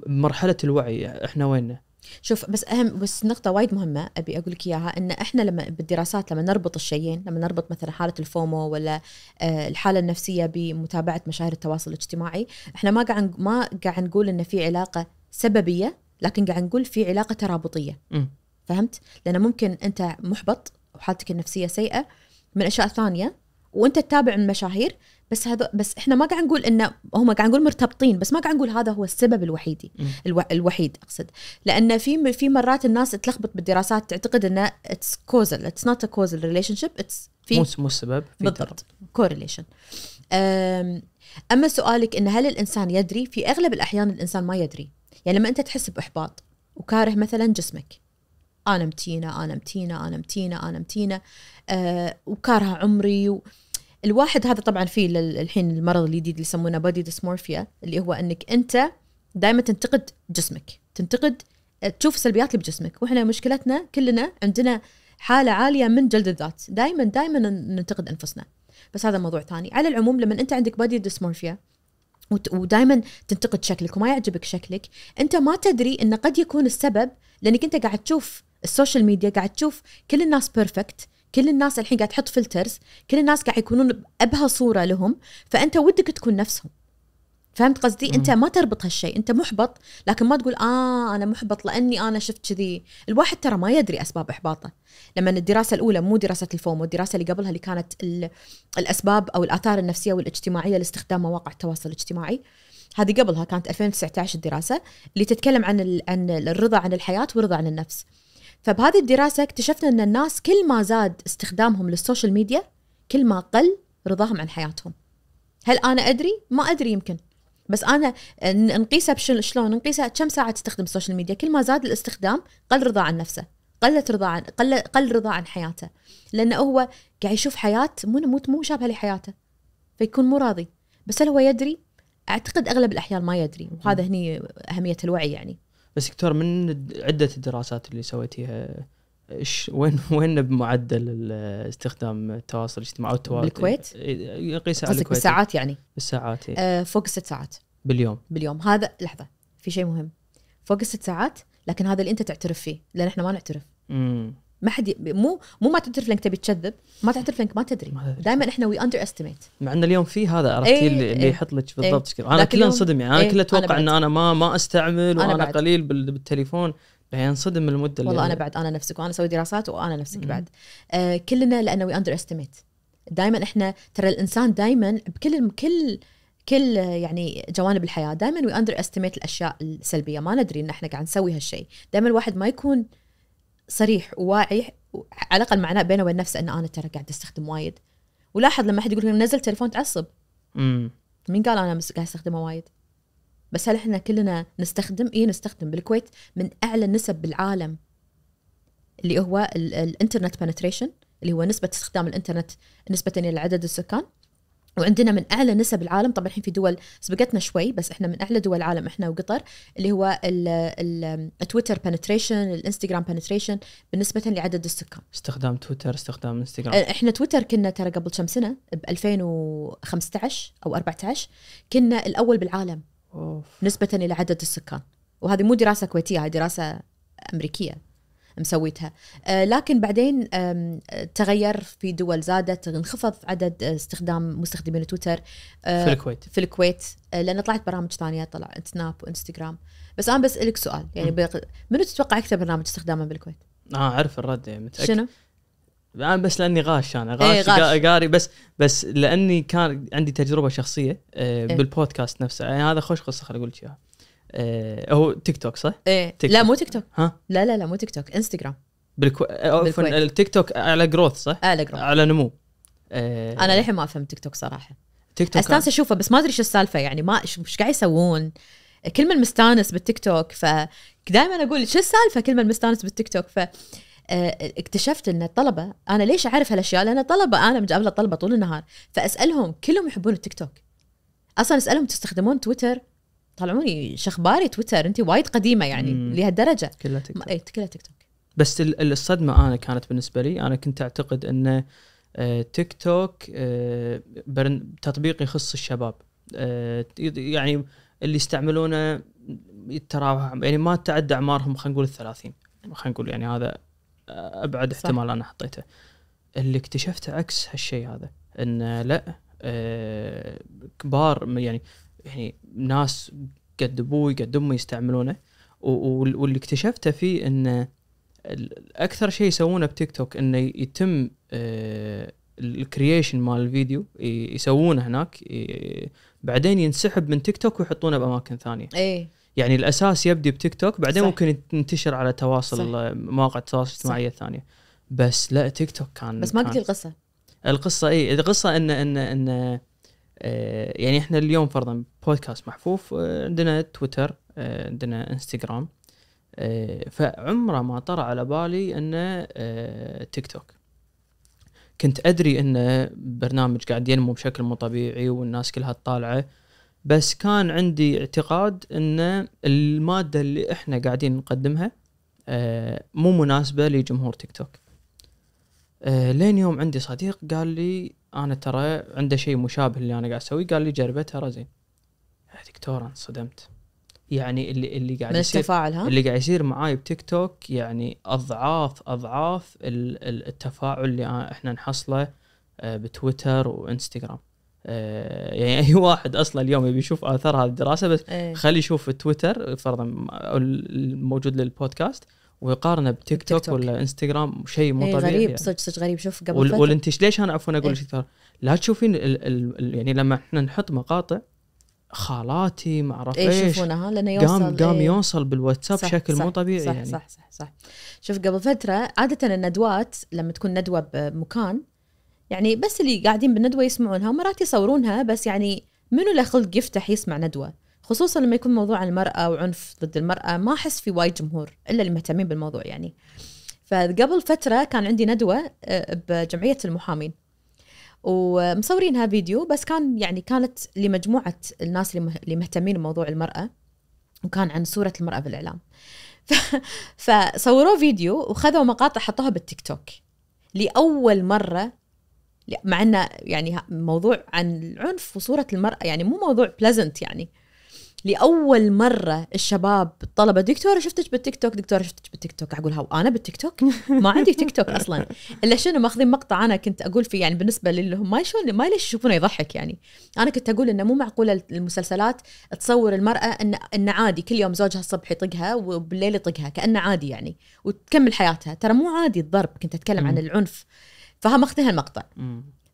مرحله الوعي احنا وين شوف بس اهم بس نقطه وايد مهمه ابي اقول لك اياها ان احنا لما بالدراسات لما نربط الشيئين لما نربط مثلا حاله الفومو ولا آه، الحاله النفسيه بمتابعه مشاهير التواصل الاجتماعي احنا ما قاعد ما قاعد نقول ان في علاقه سببيه لكن قاعد نقول في علاقه ترابطيه م. فهمت لان ممكن انت محبط وحالتك النفسيه سيئه من اشياء ثانيه وانت تتابع المشاهير بس هذا بس احنا ما قاعد نقول انه هم قاعد نقول مرتبطين بس ما قاعد نقول هذا هو السبب الوحيد الو... الوحيد اقصد لان في في مرات الناس تلخبط بالدراسات تعتقد انه اتس كوزل اتس نوت ا كوزل ريليشن شيب اتس في مو مو السبب بالضبط كورليشن اما سؤالك ان هل الانسان يدري في اغلب الاحيان الانسان ما يدري يعني لما انت تحس باحباط وكاره مثلا جسمك انا متينه انا متينه انا متينه انا متينه آه وكارها عمري و... الواحد هذا طبعا فيه الحين المرض الجديد اللي يسمونه بادي ديسمورفيا اللي هو انك انت دائما تنتقد جسمك تنتقد آه، تشوف السلبيات اللي بجسمك واحنا مشكلتنا كلنا عندنا حاله عاليه من جلد الذات دائما دائما ننتقد انفسنا بس هذا موضوع ثاني على العموم لما انت عندك بادي ديسمورفيا ودائما تنتقد شكلك وما يعجبك شكلك انت ما تدري انه قد يكون السبب لانك انت قاعد تشوف السوشيال ميديا قاعد تشوف كل الناس بيرفكت كل الناس الحين قاعد تحط فلترز كل الناس قاعد يكونون بأبهى صورة لهم فأنت ودك تكون نفسهم فهمت قصدي؟ انت ما تربط هالشيء، انت محبط لكن ما تقول اه انا محبط لاني انا شفت كذي، الواحد ترى ما يدري اسباب احباطه. لما الدراسه الاولى مو دراسه الفومو، الدراسه اللي قبلها اللي كانت الاسباب او الاثار النفسيه والاجتماعيه لاستخدام مواقع التواصل الاجتماعي، هذه قبلها كانت 2019 الدراسه اللي تتكلم عن عن الرضا عن الحياه والرضا عن النفس. فبهذه الدراسه اكتشفنا ان الناس كل ما زاد استخدامهم للسوشيال ميديا كل ما قل رضاهم عن حياتهم هل انا ادري ما ادري يمكن بس انا نقيسها شلون نقيسها كم ساعه تستخدم السوشيال ميديا كل ما زاد الاستخدام قل رضا عن نفسه قلت رضا عن قل قل رضا عن حياته لانه هو قاعد يشوف حياه مو مو مو شابهه لحياته فيكون مو راضي بس هل هو يدري اعتقد اغلب الاحيان ما يدري وهذا هني اهميه الوعي يعني بس دكتور من عده الدراسات اللي سويتيها ايش وين وين بمعدل استخدام التواصل الاجتماعي والتواصل بالكويت؟ قيس على الكويت بالساعات يعني بالساعات إيه. آه فوق الست ساعات باليوم باليوم هذا لحظه في شيء مهم فوق الست ساعات لكن هذا اللي انت تعترف فيه لان احنا ما نعترف امم ما حد مو مو ما تعترف انك تبي تكذب ما تعترف انك ما تدري دائما احنا وي اندر استيميت مع ان اليوم في هذا عرفتي ايه اللي ايه يحط لك إيه. بالضبط ايه انا كله انصدم يعني انا إيه، كله اتوقع ان انا ما ما استعمل وانا قليل بالتليفون يعني انصدم المده اللي والله انا بعد انا نفسك وانا اسوي دراسات وانا نفسك بعد آه كلنا لانه وي اندر استيميت دائما احنا ترى الانسان دائما بكل كل كل آه، يعني جوانب الحياه دائما وي اندر استيميت الاشياء السلبيه ما ندري ان احنا قاعد نسوي هالشيء دائما الواحد ما يكون صريح وواعي على الاقل معناه بينه وبين نفسه ان انا ترى قاعد استخدم وايد ولاحظ لما حد يقول لك نزل تليفون تعصب امم مين قال انا قاعد استخدمه وايد بس هل احنا كلنا نستخدم اي نستخدم بالكويت من اعلى النسب بالعالم اللي هو الانترنت بنتريشن اللي هو نسبه استخدام الانترنت نسبه الى عدد السكان وعندنا من اعلى نسب العالم طبعا الحين في دول سبقتنا شوي بس احنا من اعلى دول العالم احنا وقطر اللي هو التويتر بنتريشن الانستغرام بنتريشن بالنسبه لعدد السكان استخدام تويتر استخدام انستغرام احنا تويتر كنا ترى قبل كم سنه ب 2015 او 14 كنا الاول بالعالم أوف. نسبه الى عدد السكان وهذه مو دراسه كويتيه هذه دراسه امريكيه مسويتها آه، لكن بعدين تغير في دول زادت انخفض عدد آه، استخدام مستخدمين تويتر آه، في الكويت في الكويت لان طلعت برامج ثانيه طلعت سناب وانستغرام بس انا بسالك سؤال يعني منو تتوقع اكثر برنامج استخدامه بالكويت؟ اه اعرف الرد يعني متاكد شنو؟ انا بس لاني غاش انا غاش, ايه غاش. قاري بس بس لاني كان عندي تجربه شخصيه إيه. بالبودكاست نفسه يعني هذا خوش قصه خليني اقول لك اياها آه، هو تيك توك صح؟ ايه تيك لا توك. مو تيك توك ها؟ لا لا لا مو تيك توك انستغرام بالكو... آه، بالكويت التيك توك على جروث صح؟ على جروث على نمو إيه. انا للحين ما افهم تيك توك صراحه تيك توك استانس اشوفه بس ما ادري شو السالفه يعني ما ايش قاعد يسوون كل من مستانس بالتيك توك فدائما اقول شو السالفه كل من مستانس بالتيك توك ف آه، اكتشفت ان الطلبه انا ليش اعرف هالاشياء لان طلبه انا مجابله طلبه طول النهار فاسالهم كلهم يحبون التيك توك اصلا اسالهم تستخدمون تويتر طالعوني شخباري تويتر انت وايد قديمه يعني لهالدرجه كلها تيك توك اي كلها تيك توك بس الصدمه انا كانت بالنسبه لي انا كنت اعتقد انه آه، تيك توك آه، تطبيق يخص الشباب آه، يعني اللي يستعملونه يتراوح يعني ما تعدى اعمارهم خلينا نقول الثلاثين خلينا نقول يعني هذا ابعد صح. احتمال انا حطيته اللي اكتشفته عكس هالشيء هذا انه لا كبار يعني يعني ناس قد ابوي قد امي يستعملونه واللي اكتشفته فيه انه اكثر شيء يسوونه بتيك توك انه يتم آه، الكرييشن مال الفيديو يسوونه هناك بعدين ينسحب من تيك توك ويحطونه باماكن ثانيه اي يعني الاساس يبدي بتيك توك بعدين صح. ممكن ينتشر على تواصل مواقع التواصل الاجتماعي الثانيه بس لا تيك توك كان بس ما قلت القصه القصه اي القصه ان ان ان آه، يعني احنا اليوم فرضا بودكاست محفوف آه، عندنا تويتر آه، عندنا انستغرام فعمره ما طرى على بالي انه تيك توك كنت ادري انه برنامج قاعد ينمو بشكل مو طبيعي والناس كلها طالعه بس كان عندي اعتقاد ان الماده اللي احنا قاعدين نقدمها مو مناسبه لجمهور تيك توك لين يوم عندي صديق قال لي انا ترى عنده شيء مشابه اللي انا قاعد اسويه قال لي جربه ترى زين يا دكتور انصدمت يعني اللي اللي قاعد يصير التفاعل ها؟ اللي قاعد يصير معاي بتيك توك يعني اضعاف اضعاف التفاعل اللي احنا نحصله آه، بتويتر وانستغرام آه، يعني اي واحد اصلا اليوم يبي يشوف اثر هذه الدراسه بس إيه. خلي يشوف تويتر فرضا الموجود للبودكاست ويقارنه بتيك توك, توك ولا انستغرام شيء مو إيه، طبيعي غريب يعني. صدق صدق غريب شوف قبل وال فتره ليش انا عفوا اقول إيه. لك إيه؟ لا تشوفين ال ال يعني لما احنا نحط مقاطع خالاتي ما اعرف إيه، ايش يشوفونها لانه يوصل قام قام إيه؟ يوصل بالواتساب بشكل مو طبيعي صح يعني صح صح صح شوف قبل فتره عاده الندوات لما تكون ندوه بمكان يعني بس اللي قاعدين بالندوه يسمعونها ومرات يصورونها بس يعني منو له خلق يفتح يسمع ندوه خصوصا لما يكون موضوع المرأة وعنف ضد المرأة ما أحس في وايد جمهور إلا اللي مهتمين بالموضوع يعني فقبل فترة كان عندي ندوة آه، بجمعية المحامين ومصورينها فيديو بس كان يعني كانت لمجموعة الناس اللي مهتمين بموضوع المرأة وكان عن صورة المرأة بالإعلام (laughs) فصوروا فيديو وخذوا مقاطع حطوها بالتيك توك لأول مرة مع أنه يعني موضوع عن العنف وصورة المرأة يعني مو موضوع بلزنت يعني لاول مره الشباب الطلبه دكتوره شفتك بالتيك توك دكتوره شفتك بالتيك توك اقولها وانا بالتيك توك ما عندي تيك توك (laughs) اصلا الا شنو ماخذين مقطع انا كنت اقول فيه يعني بالنسبه للي هم ما يشون ما ليش يشوفونه يضحك يعني انا كنت اقول انه مو معقوله المسلسلات تصور المراه ان ان عادي كل يوم زوجها الصبح يطقها وبالليل يطقها كانه عادي يعني وتكمل حياتها ترى مو عادي الضرب كنت اتكلم عن العنف فهم اخذها المقطع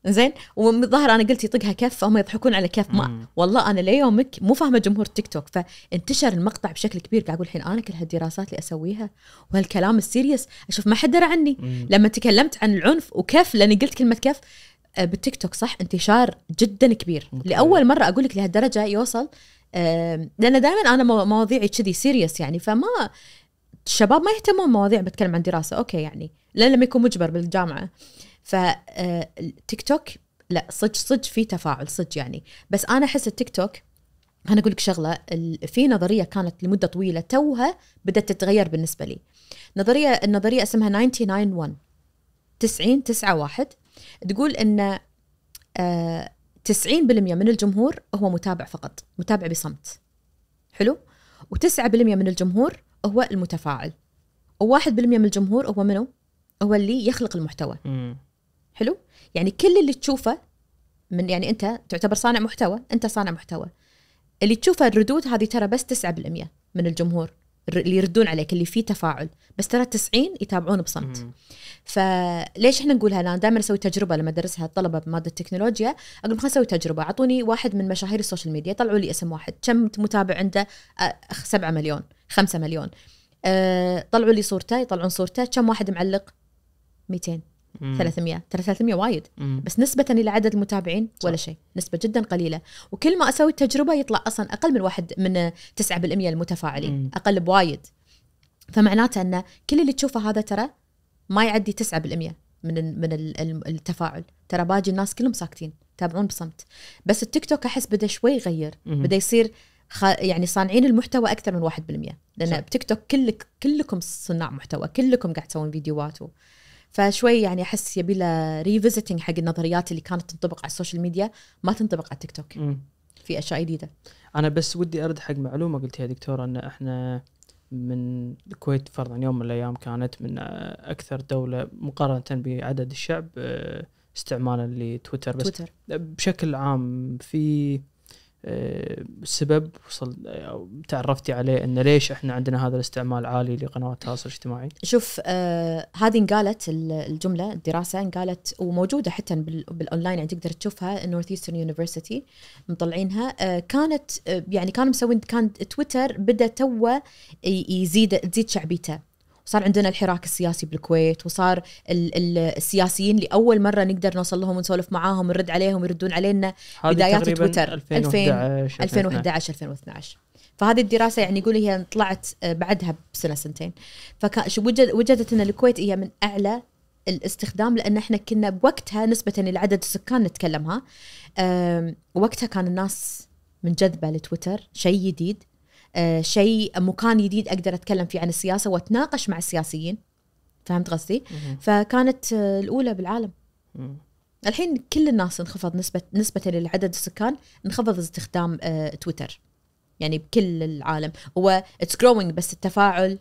زين ومن انا قلت يطقها كف فهم يضحكون على كف ما والله انا ليومك مو فاهمه جمهور تيك توك فانتشر المقطع بشكل كبير قاعد اقول الحين انا كل هالدراسات اللي اسويها وهالكلام السيريس اشوف ما حد درى عني مم. لما تكلمت عن العنف وكف لاني قلت كلمه كف آه، بالتيك توك صح انتشار جدا كبير مم. لاول مره اقول لك لهالدرجه يوصل آه، لان دائما انا مواضيعي كذي سيريس يعني فما الشباب ما يهتمون مواضيع بتكلم عن دراسه اوكي يعني لان لما يكون مجبر بالجامعه فتيك توك آه، لا صدق صدق في تفاعل صدق يعني بس انا احس التيك توك انا اقول لك شغله في نظريه كانت لمده طويله توها بدات تتغير بالنسبه لي نظريه النظريه اسمها 991 1 90 9 1 تقول ان 90% آه، من الجمهور هو متابع فقط متابع بصمت حلو و9% من الجمهور هو المتفاعل و1% من الجمهور هو منو هو اللي يخلق المحتوى يعني كل اللي تشوفه من يعني انت تعتبر صانع محتوى انت صانع محتوى اللي تشوفه الردود هذه ترى بس 9% من الجمهور اللي يردون عليك اللي فيه تفاعل بس ترى 90 يتابعون بصمت فليش احنا نقولها انا دائما اسوي تجربه لما ادرسها الطلبه بماده التكنولوجيا اقول خلينا نسوي تجربه اعطوني واحد من مشاهير السوشيال ميديا طلعوا لي اسم واحد كم متابع عنده 7 مليون 5 مليون أه طلعوا لي صورته يطلعون صورته كم واحد معلق 200 300 ترى 300 وايد مم. بس نسبة إلى عدد المتابعين صح. ولا شيء نسبة جدا قليلة وكل ما أسوي التجربة يطلع أصلا أقل من واحد من 9% المتفاعلين مم. أقل بوايد فمعناته أن كل اللي تشوفه هذا ترى ما يعدي 9% من من التفاعل ترى باقي الناس كلهم ساكتين يتابعون بصمت بس التيك توك احس بدا شوي يغير بدا يصير خ... يعني صانعين المحتوى اكثر من 1% لان صح. بتيك توك كلك كلكم صناع محتوى كلكم قاعد تسوون فيديوهات و... فشوي يعني احس يبي له ريفيزيتنج حق النظريات اللي كانت تنطبق على السوشيال ميديا ما تنطبق على التيك توك في اشياء جديده انا بس ودي ارد حق معلومه قلتيها دكتوره ان احنا من الكويت فرضا يوم من الايام كانت من اكثر دوله مقارنه بعدد الشعب آه، استعمالا لتويتر بس تويتر. بشكل عام في سبب وصل او تعرفتي عليه ان ليش احنا عندنا هذا الاستعمال عالي لقنوات التواصل الاجتماعي؟ شوف آه هذه انقالت الجمله الدراسه انقالت وموجوده حتى بالاونلاين يعني تقدر تشوفها نورث ايسترن يونيفرسيتي مطلعينها آه كانت آه يعني كانوا مسوين كان تويتر بدا توه يزيد تزيد شعبيته صار عندنا الحراك السياسي بالكويت وصار ال ال السياسيين لاول مره نقدر نوصل لهم ونسولف معاهم ونرد عليهم ويردون علينا بدايات تويتر 2011 2011 2012 فهذه الدراسه يعني يقول هي طلعت آه، بعدها بسنه سنتين فوجدت وجدت ان الكويت هي من اعلى الاستخدام لان احنا كنا بوقتها نسبه لعدد السكان نتكلمها وقتها كان الناس منجذبه لتويتر شيء جديد آه، شيء مكان جديد اقدر اتكلم فيه عن السياسه واتناقش مع السياسيين فهمت قصدي؟ فكانت آه، الاولى بالعالم الحين كل الناس انخفض نسبه نسبه لعدد السكان انخفض استخدام آه، تويتر يعني بكل العالم هو اتس جروينج بس التفاعل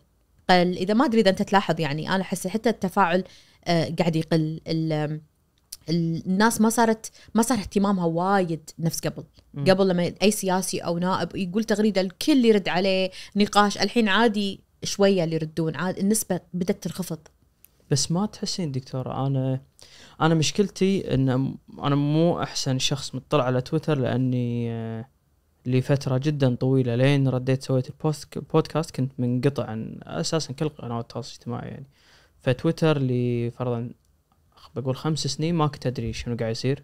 قل اذا ما ادري اذا انت تلاحظ يعني انا احس حتى التفاعل قاعد يقل الناس ما صارت ما صار اهتمامها وايد نفس قبل م. قبل لما اي سياسي او نائب يقول تغريده الكل يرد عليه نقاش الحين عادي شويه اللي يردون عاد النسبه بدات تنخفض بس ما تحسين دكتور انا انا مشكلتي ان انا مو احسن شخص مطلع على تويتر لاني آه، لفتره جدا طويله لين رديت سويت البوست بودكاست كنت منقطع عن اساسا كل قنوات التواصل الاجتماعي يعني فتويتر لفرضا بقول خمس سنين ما كنت ادري شنو قاعد يصير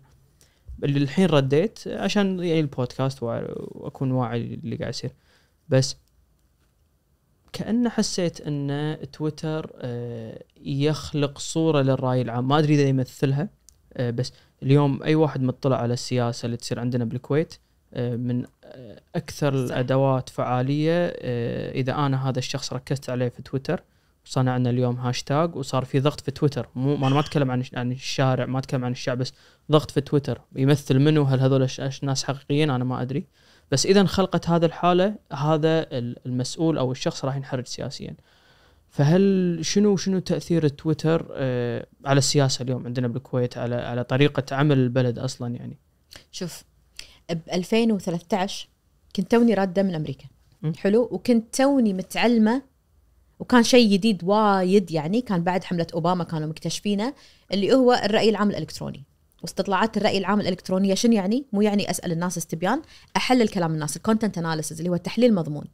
اللي الحين رديت عشان يعني البودكاست واكون واعي اللي قاعد يصير بس كأنه حسيت ان تويتر آه، يخلق صوره للراي العام ما ادري اذا يمثلها آه، بس اليوم اي واحد مطلع على السياسه اللي تصير عندنا بالكويت آه، من اكثر صح. الادوات فعاليه اذا انا هذا الشخص ركزت عليه في تويتر صنعنا اليوم هاشتاج وصار في ضغط في تويتر مو ما انا ما اتكلم عن عن الشارع ما اتكلم عن الشعب بس ضغط في تويتر يمثل منو هل هذول ناس حقيقيين انا ما ادري بس اذا خلقت هذه الحاله هذا المسؤول او الشخص راح ينحرج سياسيا فهل شنو شنو تاثير تويتر آه، على السياسه اليوم عندنا بالكويت على على طريقه عمل البلد اصلا يعني شوف ب 2013 كنت توني راده من امريكا حلو وكنت توني متعلمه وكان شيء جديد وايد يعني كان بعد حمله اوباما كانوا مكتشفينه اللي هو الراي العام الالكتروني واستطلاعات الراي العام الالكترونيه شنو يعني؟ مو يعني اسال الناس استبيان، احلل كلام الناس، الكونتنت اناليسز اللي هو تحليل مضمون.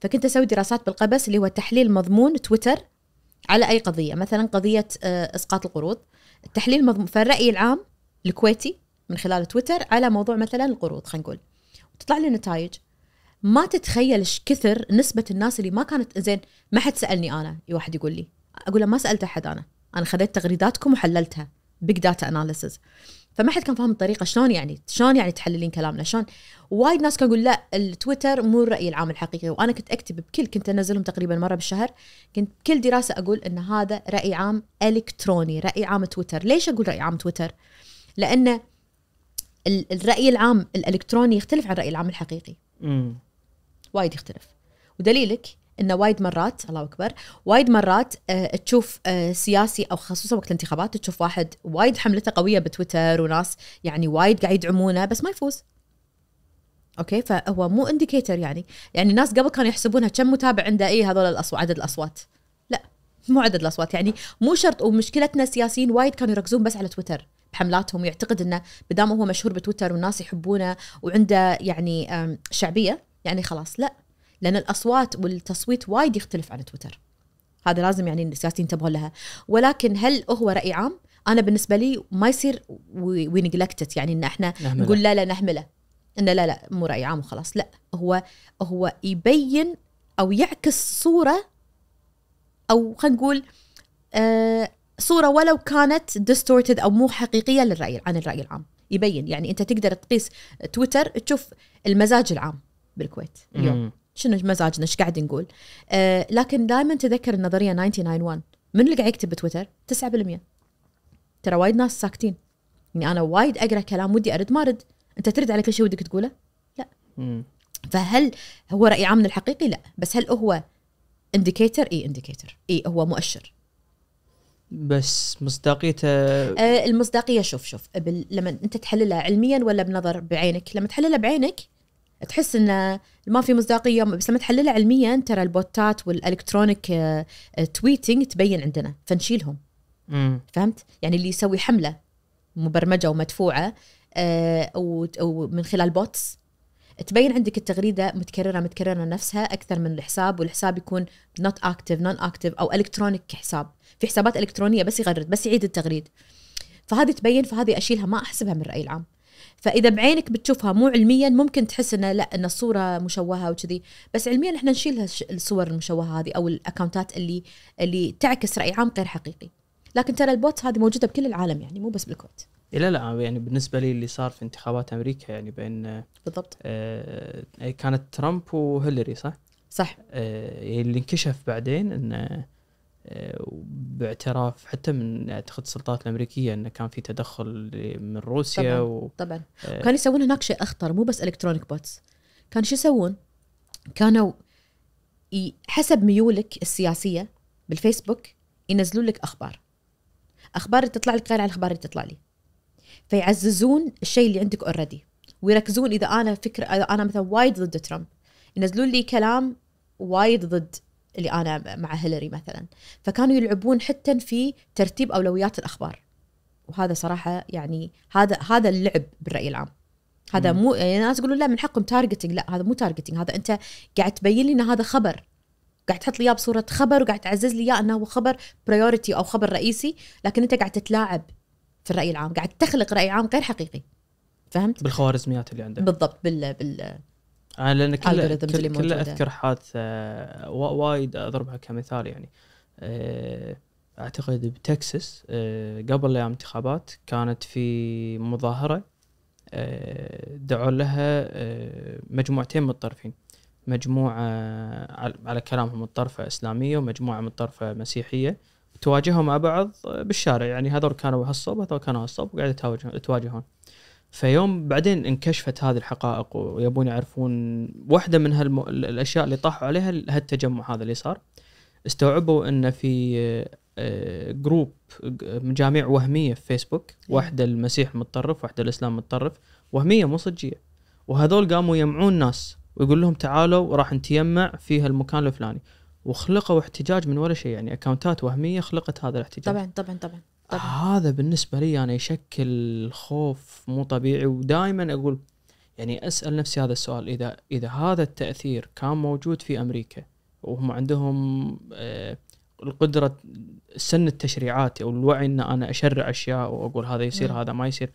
فكنت اسوي دراسات بالقبس اللي هو تحليل مضمون تويتر على اي قضيه، مثلا قضيه آه، اسقاط القروض. التحليل مضمون فالراي العام الكويتي من خلال تويتر على موضوع مثلا القروض خلينا نقول. تطلع لي نتائج ما تتخيل ايش كثر نسبه الناس اللي ما كانت زين ما حد سالني انا واحد يقول لي اقول له ما سالت احد انا انا خذيت تغريداتكم وحللتها بيج داتا اناليسز فما حد كان فاهم الطريقه شلون يعني شلون يعني تحللين كلامنا شلون وايد ناس كان يقول لا التويتر مو الراي العام الحقيقي وانا كنت اكتب بكل كنت انزلهم تقريبا مره بالشهر كنت كل دراسه اقول ان هذا راي عام الكتروني راي عام تويتر ليش اقول راي عام تويتر لان الراي العام الالكتروني يختلف عن الراي العام الحقيقي وايد يختلف ودليلك انه وايد مرات الله اكبر وايد مرات أه تشوف أه سياسي او خصوصا وقت الانتخابات تشوف واحد وايد حملته قويه بتويتر وناس يعني وايد قاعد يدعمونه بس ما يفوز اوكي فهو مو انديكيتر يعني يعني الناس قبل كانوا يحسبونها كم متابع عنده اي هذول الأصوات عدد الاصوات لا مو عدد الاصوات يعني مو شرط ومشكلتنا السياسيين وايد كانوا يركزون بس على تويتر بحملاتهم يعتقد انه بدام هو مشهور بتويتر والناس يحبونه وعنده يعني شعبيه يعني خلاص لا لان الاصوات والتصويت وايد يختلف عن تويتر هذا لازم يعني السياسيين ينتبهوا لها ولكن هل هو راي عام انا بالنسبه لي ما يصير ونجلكتت يعني ان احنا نحمله. نقول لا لا نحمله انه لا لا مو راي عام وخلاص لا هو هو يبين او يعكس صوره او خلينا نقول آه صوره ولو كانت ديستورتد او مو حقيقيه للراي عن الراي العام يبين يعني انت تقدر تقيس تويتر تشوف المزاج العام بالكويت اليوم شنو مزاجنا ايش قاعد نقول آه لكن دائما تذكر النظريه 991 من اللي قاعد يكتب بتويتر 9% ترى وايد ناس ساكتين يعني انا وايد اقرا كلام ودي ارد ما ارد انت ترد على كل شيء ودك تقوله لا مم. فهل هو راي عام الحقيقي لا بس هل هو انديكيتر اي انديكيتر اي هو مؤشر بس مصداقيته آه المصداقيه شوف شوف لما انت تحللها علميا ولا بنظر بعينك لما تحللها بعينك تحس انه ما في مصداقيه بس لما تحللها علميا ترى البوتات والالكترونيك تويتنج آه، آه، تبين عندنا فنشيلهم مم. فهمت يعني اللي يسوي حمله مبرمجه ومدفوعه آه، ومن خلال بوتس تبين عندك التغريده متكرره متكرره نفسها اكثر من الحساب والحساب يكون نوت اكتف نون اكتف او الكترونيك حساب في حسابات الكترونيه بس يغرد بس يعيد التغريد فهذه تبين فهذه اشيلها ما احسبها من الراي العام فاذا بعينك بتشوفها مو علميا ممكن تحس انه لا ان الصوره مشوهه وكذي بس علميا احنا نشيل الصور المشوهه هذه او الاكونتات اللي اللي تعكس راي عام غير حقيقي لكن ترى البوت هذه موجوده بكل العالم يعني مو بس بالكويت إيه، لا لا آه، يعني بالنسبه لي اللي صار في انتخابات امريكا يعني بين بالضبط آه, آه، كانت ترامب وهيلاري صح؟ صح آه اللي انكشف بعدين انه باعتراف حتى من اعتقد السلطات الامريكيه انه كان في تدخل من روسيا طبعا و... طبعا آه. وكان يسوون هناك شيء اخطر مو بس الكترونيك بوتس كان شو يسوون؟ كانوا حسب ميولك السياسيه بالفيسبوك ينزلون لك اخبار اخبار اللي تطلع لك غير عن الاخبار اللي تطلع لي فيعززون الشيء اللي عندك اوريدي ويركزون اذا انا فكره اذا انا مثلا وايد ضد ترامب ينزلون لي كلام وايد ضد اللي انا مع هيلاري مثلا فكانوا يلعبون حتى في ترتيب اولويات الاخبار وهذا صراحه يعني هذا هذا اللعب بالراي العام هذا مم. مو يعني الناس يقولون لا من حقهم تارجتنج لا هذا مو تارجتنج هذا انت قاعد تبين لي ان هذا خبر قاعد تحط لي اياه بصوره خبر وقاعد تعزز لي اياه انه هو خبر برايورتي او خبر رئيسي لكن انت قاعد تتلاعب في الراي العام قاعد تخلق راي عام غير حقيقي فهمت بالخوارزميات اللي عندك بالضبط بال بال انا آه، لان كل كل, كل اذكر حادثه آه، وايد اضربها كمثال يعني آه، اعتقد بتكساس قبل ايام الانتخابات كانت في مظاهره دعوا لها مجموعتين من الطرفين مجموعه على كلامهم من طرفه اسلاميه ومجموعه من طرفه مسيحيه تواجهوا مع بعض بالشارع يعني هذول كانوا هالصوب هذول كانوا هالصوب وقاعد تواجهون فيوم بعدين انكشفت هذه الحقائق ويبون يعرفون واحده من هالم... الاشياء اللي طاحوا عليها هالتجمع هذا اللي صار استوعبوا ان في آه، جروب مجاميع وهميه في فيسبوك إيه. واحده المسيح متطرف واحده الاسلام متطرف وهميه مو صجيه وهذول قاموا يجمعون ناس ويقول لهم تعالوا راح نتيمع في هالمكان الفلاني وخلقوا احتجاج من ولا شيء يعني اكونتات وهميه خلقت هذا الاحتجاج طبعا طبعا طبعا طبعا. هذا بالنسبه لي أنا يعني يشكل خوف مو طبيعي ودائما اقول يعني اسال نفسي هذا السؤال اذا اذا هذا التاثير كان موجود في امريكا وهم عندهم آه القدرة سن التشريعات او الوعي ان انا اشرع اشياء واقول هذا يصير نعم. هذا ما يصير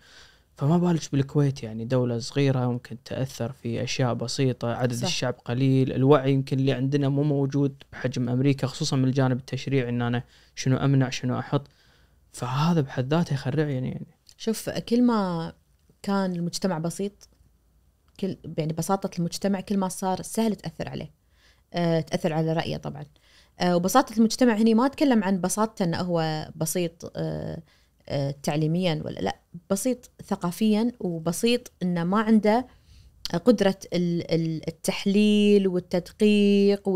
فما بالك بالكويت يعني دولة صغيرة ممكن تأثر في أشياء بسيطة عدد صح. الشعب قليل الوعي يمكن اللي عندنا مو موجود بحجم أمريكا خصوصا من الجانب التشريعي أن أنا شنو أمنع شنو أحط فهذا بحد ذاته يخرع يعني يعني شوف كل ما كان المجتمع بسيط كل يعني بساطة المجتمع كل ما صار سهل تأثر عليه آه، تأثر على رأيه طبعا آه، وبساطة المجتمع هني ما أتكلم عن بساطته أنه هو بسيط آه، تعليميا ولا لا بسيط ثقافيا وبسيط أنه ما عنده قدرة التحليل والتدقيق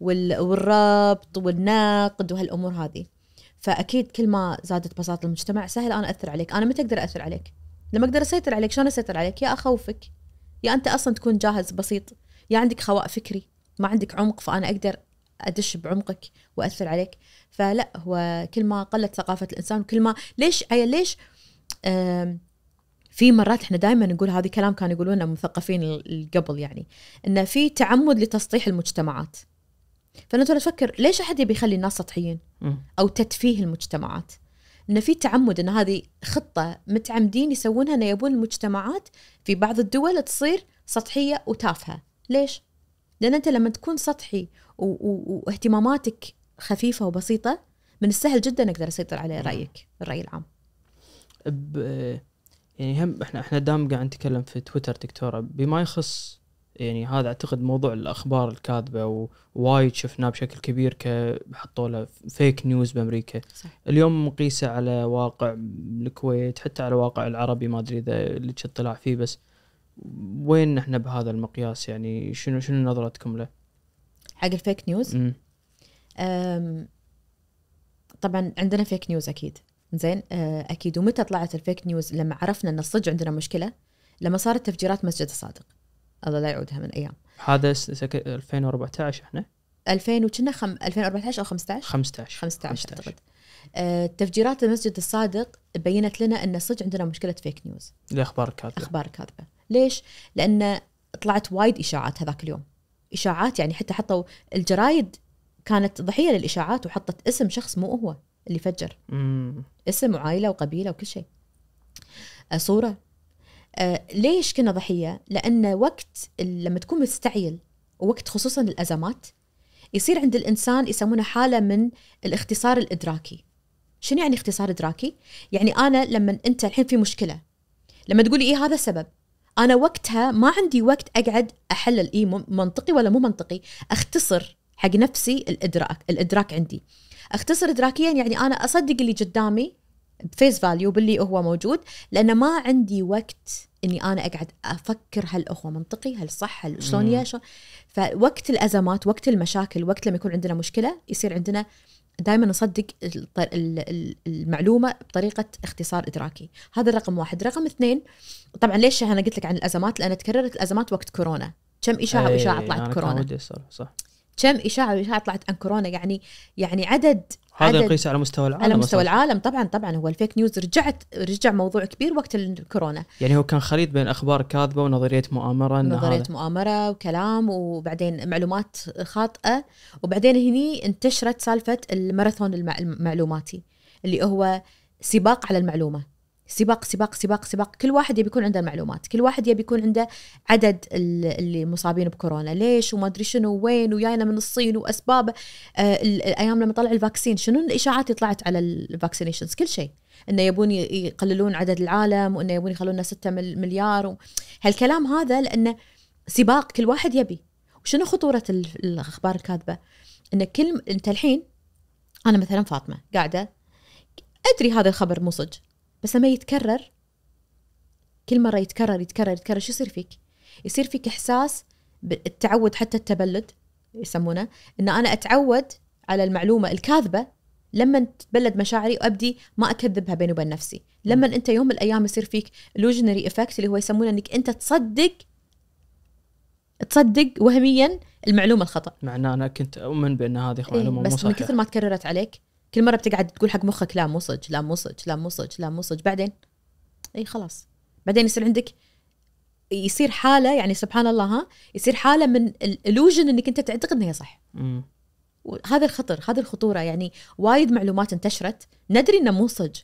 والربط والناقد وهالأمور هذه فاكيد كل ما زادت بساطه المجتمع سهل انا اثر عليك انا متى اقدر اثر عليك لما اقدر اسيطر عليك شلون اسيطر عليك يا اخوفك يا انت اصلا تكون جاهز بسيط يا عندك خواء فكري ما عندك عمق فانا اقدر ادش بعمقك واثر عليك فلا هو كل ما قلت ثقافه الانسان كل ما ليش ليش في مرات احنا دائما نقول هذه كلام كانوا يقولونه مثقفين قبل يعني انه في تعمد لتسطيح المجتمعات فانت تفكر ليش احد يبي يخلي الناس سطحيين او تتفيه المجتمعات ان في تعمد ان هذه خطه متعمدين يسوونها ان يبون المجتمعات في بعض الدول تصير سطحيه وتافهه ليش لان انت لما تكون سطحي واهتماماتك خفيفه وبسيطه من السهل جدا اقدر اسيطر على رايك الراي العام يعني هم احنا احنا دام قاعد نتكلم في تويتر دكتوره بما يخص يعني هذا اعتقد موضوع الاخبار الكاذبه ووايد شفناه بشكل كبير كحطوا حطوا له فيك نيوز بامريكا صح. اليوم مقيسه على واقع الكويت حتى على واقع العربي ما ادري اذا اللي اطلاع فيه بس وين نحن بهذا المقياس يعني شنو شنو نظرتكم له؟ حق الفيك نيوز؟ أم طبعا عندنا فيك نيوز اكيد زين أه، اكيد ومتى طلعت الفيك نيوز لما عرفنا ان الصج عندنا مشكله لما صارت تفجيرات مسجد الصادق الله لا يعودها من ايام هذا 2014 احنا 2000 وكنا 2014 او 15 15 15 اعتقد آه، تفجيرات المسجد الصادق بينت لنا ان صدق عندنا مشكله فيك نيوز الاخبار الكاذبه اخبار كاذبه ليش؟ لان طلعت وايد اشاعات هذاك اليوم اشاعات يعني حتى حطوا الجرايد كانت ضحيه للاشاعات وحطت اسم شخص مو هو اللي فجر مم. اسم وعائله وقبيله وكل شيء آه، صوره آه، ليش كنا ضحيه؟ لان وقت لما تكون مستعجل ووقت خصوصا الازمات يصير عند الانسان يسمونه حاله من الاختصار الادراكي. شنو يعني اختصار ادراكي؟ يعني انا لما انت الحين في مشكله لما تقولي ايه هذا السبب انا وقتها ما عندي وقت اقعد احلل اي منطقي ولا مو منطقي اختصر حق نفسي الادراك الادراك عندي اختصر ادراكيا يعني انا اصدق اللي قدامي بفيس فاليو باللي هو موجود لانه ما عندي وقت اني انا اقعد افكر هل هو منطقي هل صح هل شلون شلون فوقت الازمات وقت المشاكل وقت لما يكون عندنا مشكله يصير عندنا دائما نصدق المعلومه بطريقه اختصار ادراكي هذا رقم واحد رقم اثنين طبعا ليش انا قلت لك عن الازمات لان تكررت الازمات وقت كورونا كم اشاعه إيه، واشاعه طلعت كورونا كم اشاعه واشاعه طلعت عن كورونا يعني يعني عدد هذا نقيس على مستوى العالم على مستوى العالم طبعا طبعا هو الفيك نيوز رجعت رجع موضوع كبير وقت الكورونا يعني هو كان خليط بين اخبار كاذبه ونظريه مؤامره نظريه هذا. مؤامره وكلام وبعدين معلومات خاطئه وبعدين هني انتشرت سالفه الماراثون المعلوماتي اللي هو سباق على المعلومه سباق سباق سباق سباق كل واحد يبي يكون عنده المعلومات كل واحد يبي يكون عنده عدد اللي مصابين بكورونا ليش وما ادري شنو وين ويانا من الصين واسبابه آه، الايام لما طلع الفاكسين شنو الاشاعات اللي طلعت على الفاكسينيشنز كل شيء انه يبون يقللون عدد العالم وانه يبون يخلونا 6 مليار و... هالكلام هذا لانه سباق كل واحد يبي وشنو خطوره الاخبار الكاذبه ان كل انت الحين انا مثلا فاطمه قاعده ادري هذا الخبر مو صدق بس لما يتكرر كل مرة يتكرر يتكرر يتكرر شو يصير فيك؟ يصير فيك إحساس بالتعود حتى التبلد يسمونه إن أنا أتعود على المعلومة الكاذبة لما تتبلد مشاعري وابدي ما اكذبها بيني وبين نفسي لما انت يوم من الايام يصير فيك illusionary افكت اللي هو يسمونه انك انت تصدق تصدق وهميا المعلومه الخطا معناه انا كنت اؤمن بان هذه معلومه إيه بس من كثر ما تكررت عليك كل مره بتقعد تقول حق مخك لا مو صج لا مو صج لا مو صج لا مو صج بعدين اي خلاص بعدين يصير عندك يصير حاله يعني سبحان الله ها يصير حاله من الالوجن انك انت تعتقد انها صح وهذا الخطر هذه الخطوره يعني وايد معلومات انتشرت ندري انه مو صج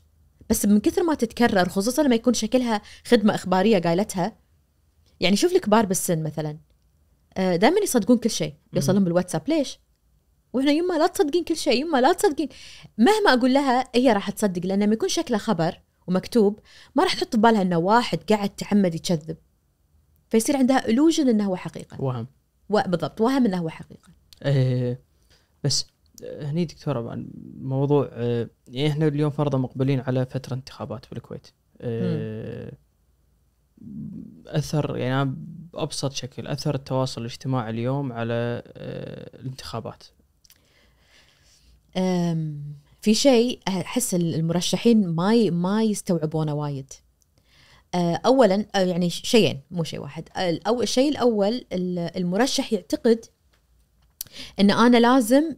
بس من كثر ما تتكرر خصوصا لما يكون شكلها خدمه اخباريه قالتها يعني شوف الكبار بالسن مثلا آه، دائما يصدقون كل شيء يوصلهم بالواتساب ليش؟ واحنا يما لا تصدقين كل شيء يما لا تصدقين مهما اقول لها هي راح تصدق لان لما يكون شكله خبر ومكتوب ما راح تحط بالها انه واحد قاعد تعمد يكذب فيصير عندها الوجن انه هو حقيقه وهم و... بالضبط وهم انه هو حقيقه إيه بس آه، هني دكتوره موضوع آه، يعني احنا اليوم فرضا مقبلين على فتره انتخابات في الكويت آه، اثر يعني بابسط شكل اثر التواصل الاجتماعي اليوم على الانتخابات في شيء احس المرشحين ما ما يستوعبونه وايد أه، اولا أه، يعني شيئين مو شيء واحد أه، أو الشيء الاول المرشح يعتقد ان انا لازم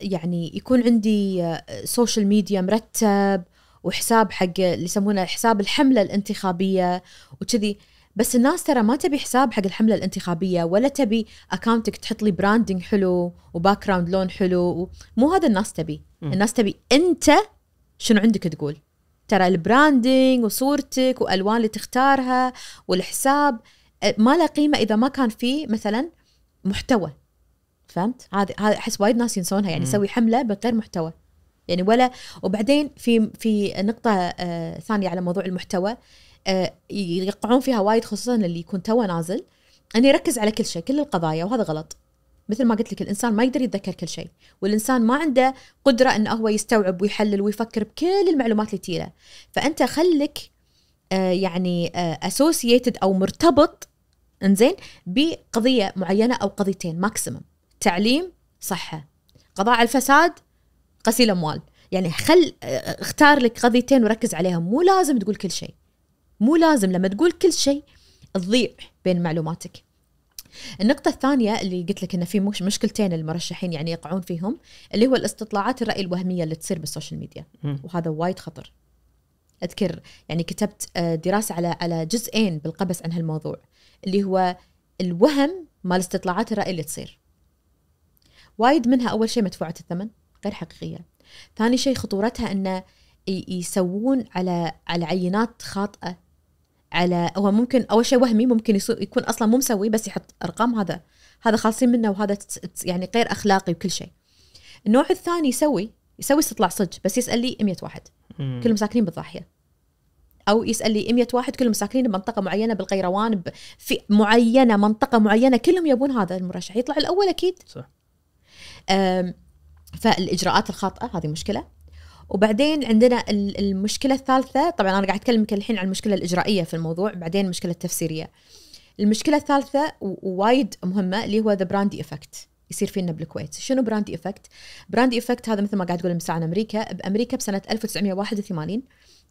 يعني يكون عندي سوشيال ميديا مرتب وحساب حق اللي يسمونه حساب الحمله الانتخابيه وكذي بس الناس ترى ما تبي حساب حق الحمله الانتخابيه ولا تبي اكاونتك تحط لي براندنج حلو وباك جراوند لون حلو مو هذا الناس تبي الناس تبي انت شنو عندك تقول ترى البراندنج وصورتك والوان اللي تختارها والحساب ما له قيمه اذا ما كان في مثلا محتوى فهمت هذا هذا احس وايد ناس ينسونها يعني يسوي حمله بغير محتوى يعني ولا وبعدين في في نقطه آه ثانيه على موضوع المحتوى آه، يقعون فيها وايد خصوصا اللي يكون توه نازل انه يركز على كل شيء كل القضايا وهذا غلط مثل ما قلت لك الانسان ما يقدر يتذكر كل شيء والانسان ما عنده قدره انه هو يستوعب ويحلل ويفكر بكل المعلومات اللي تيله فانت خلك آه، يعني اسوسييتد آه، او مرتبط انزين بقضيه معينه او قضيتين ماكسيمم تعليم صحه قضاء على الفساد غسيل اموال يعني خل اختار لك قضيتين وركز عليهم مو لازم تقول كل شيء مو لازم لما تقول كل شيء تضيع بين معلوماتك النقطة الثانية اللي قلت لك إن في مش مشكلتين المرشحين يعني يقعون فيهم اللي هو الاستطلاعات الرأي الوهمية اللي تصير بالسوشيال ميديا وهذا وايد خطر اذكر يعني كتبت آه، دراسة على على جزئين بالقبس عن هالموضوع اللي هو الوهم مال استطلاعات الرأي اللي تصير وايد منها اول شيء مدفوعة الثمن غير حقيقية ثاني شيء خطورتها انه يسوون على على عينات خاطئة على هو ممكن اول شيء وهمي ممكن يكون اصلا مو مسوي بس يحط ارقام هذا هذا خالصين منه وهذا يعني غير اخلاقي وكل شيء النوع الثاني يسوي يسوي استطلاع صدق بس يسال لي 100 واحد كلهم ساكنين بالضاحيه او يسال لي 100 واحد كلهم ساكنين بمنطقه معينه بالقيروان في معينه منطقه معينه كلهم يبون هذا المرشح يطلع الاول اكيد صح فالاجراءات الخاطئه هذه مشكله وبعدين عندنا المشكله الثالثه طبعا انا قاعد اتكلمك الحين عن المشكله الاجرائيه في الموضوع بعدين المشكله التفسيريه المشكله الثالثه ووايد مهمه اللي هو ذا براندي افكت يصير فينا بالكويت شنو براندي افكت براندي افكت هذا مثل ما قاعد تقول المساعد عن امريكا بامريكا بسنه 1981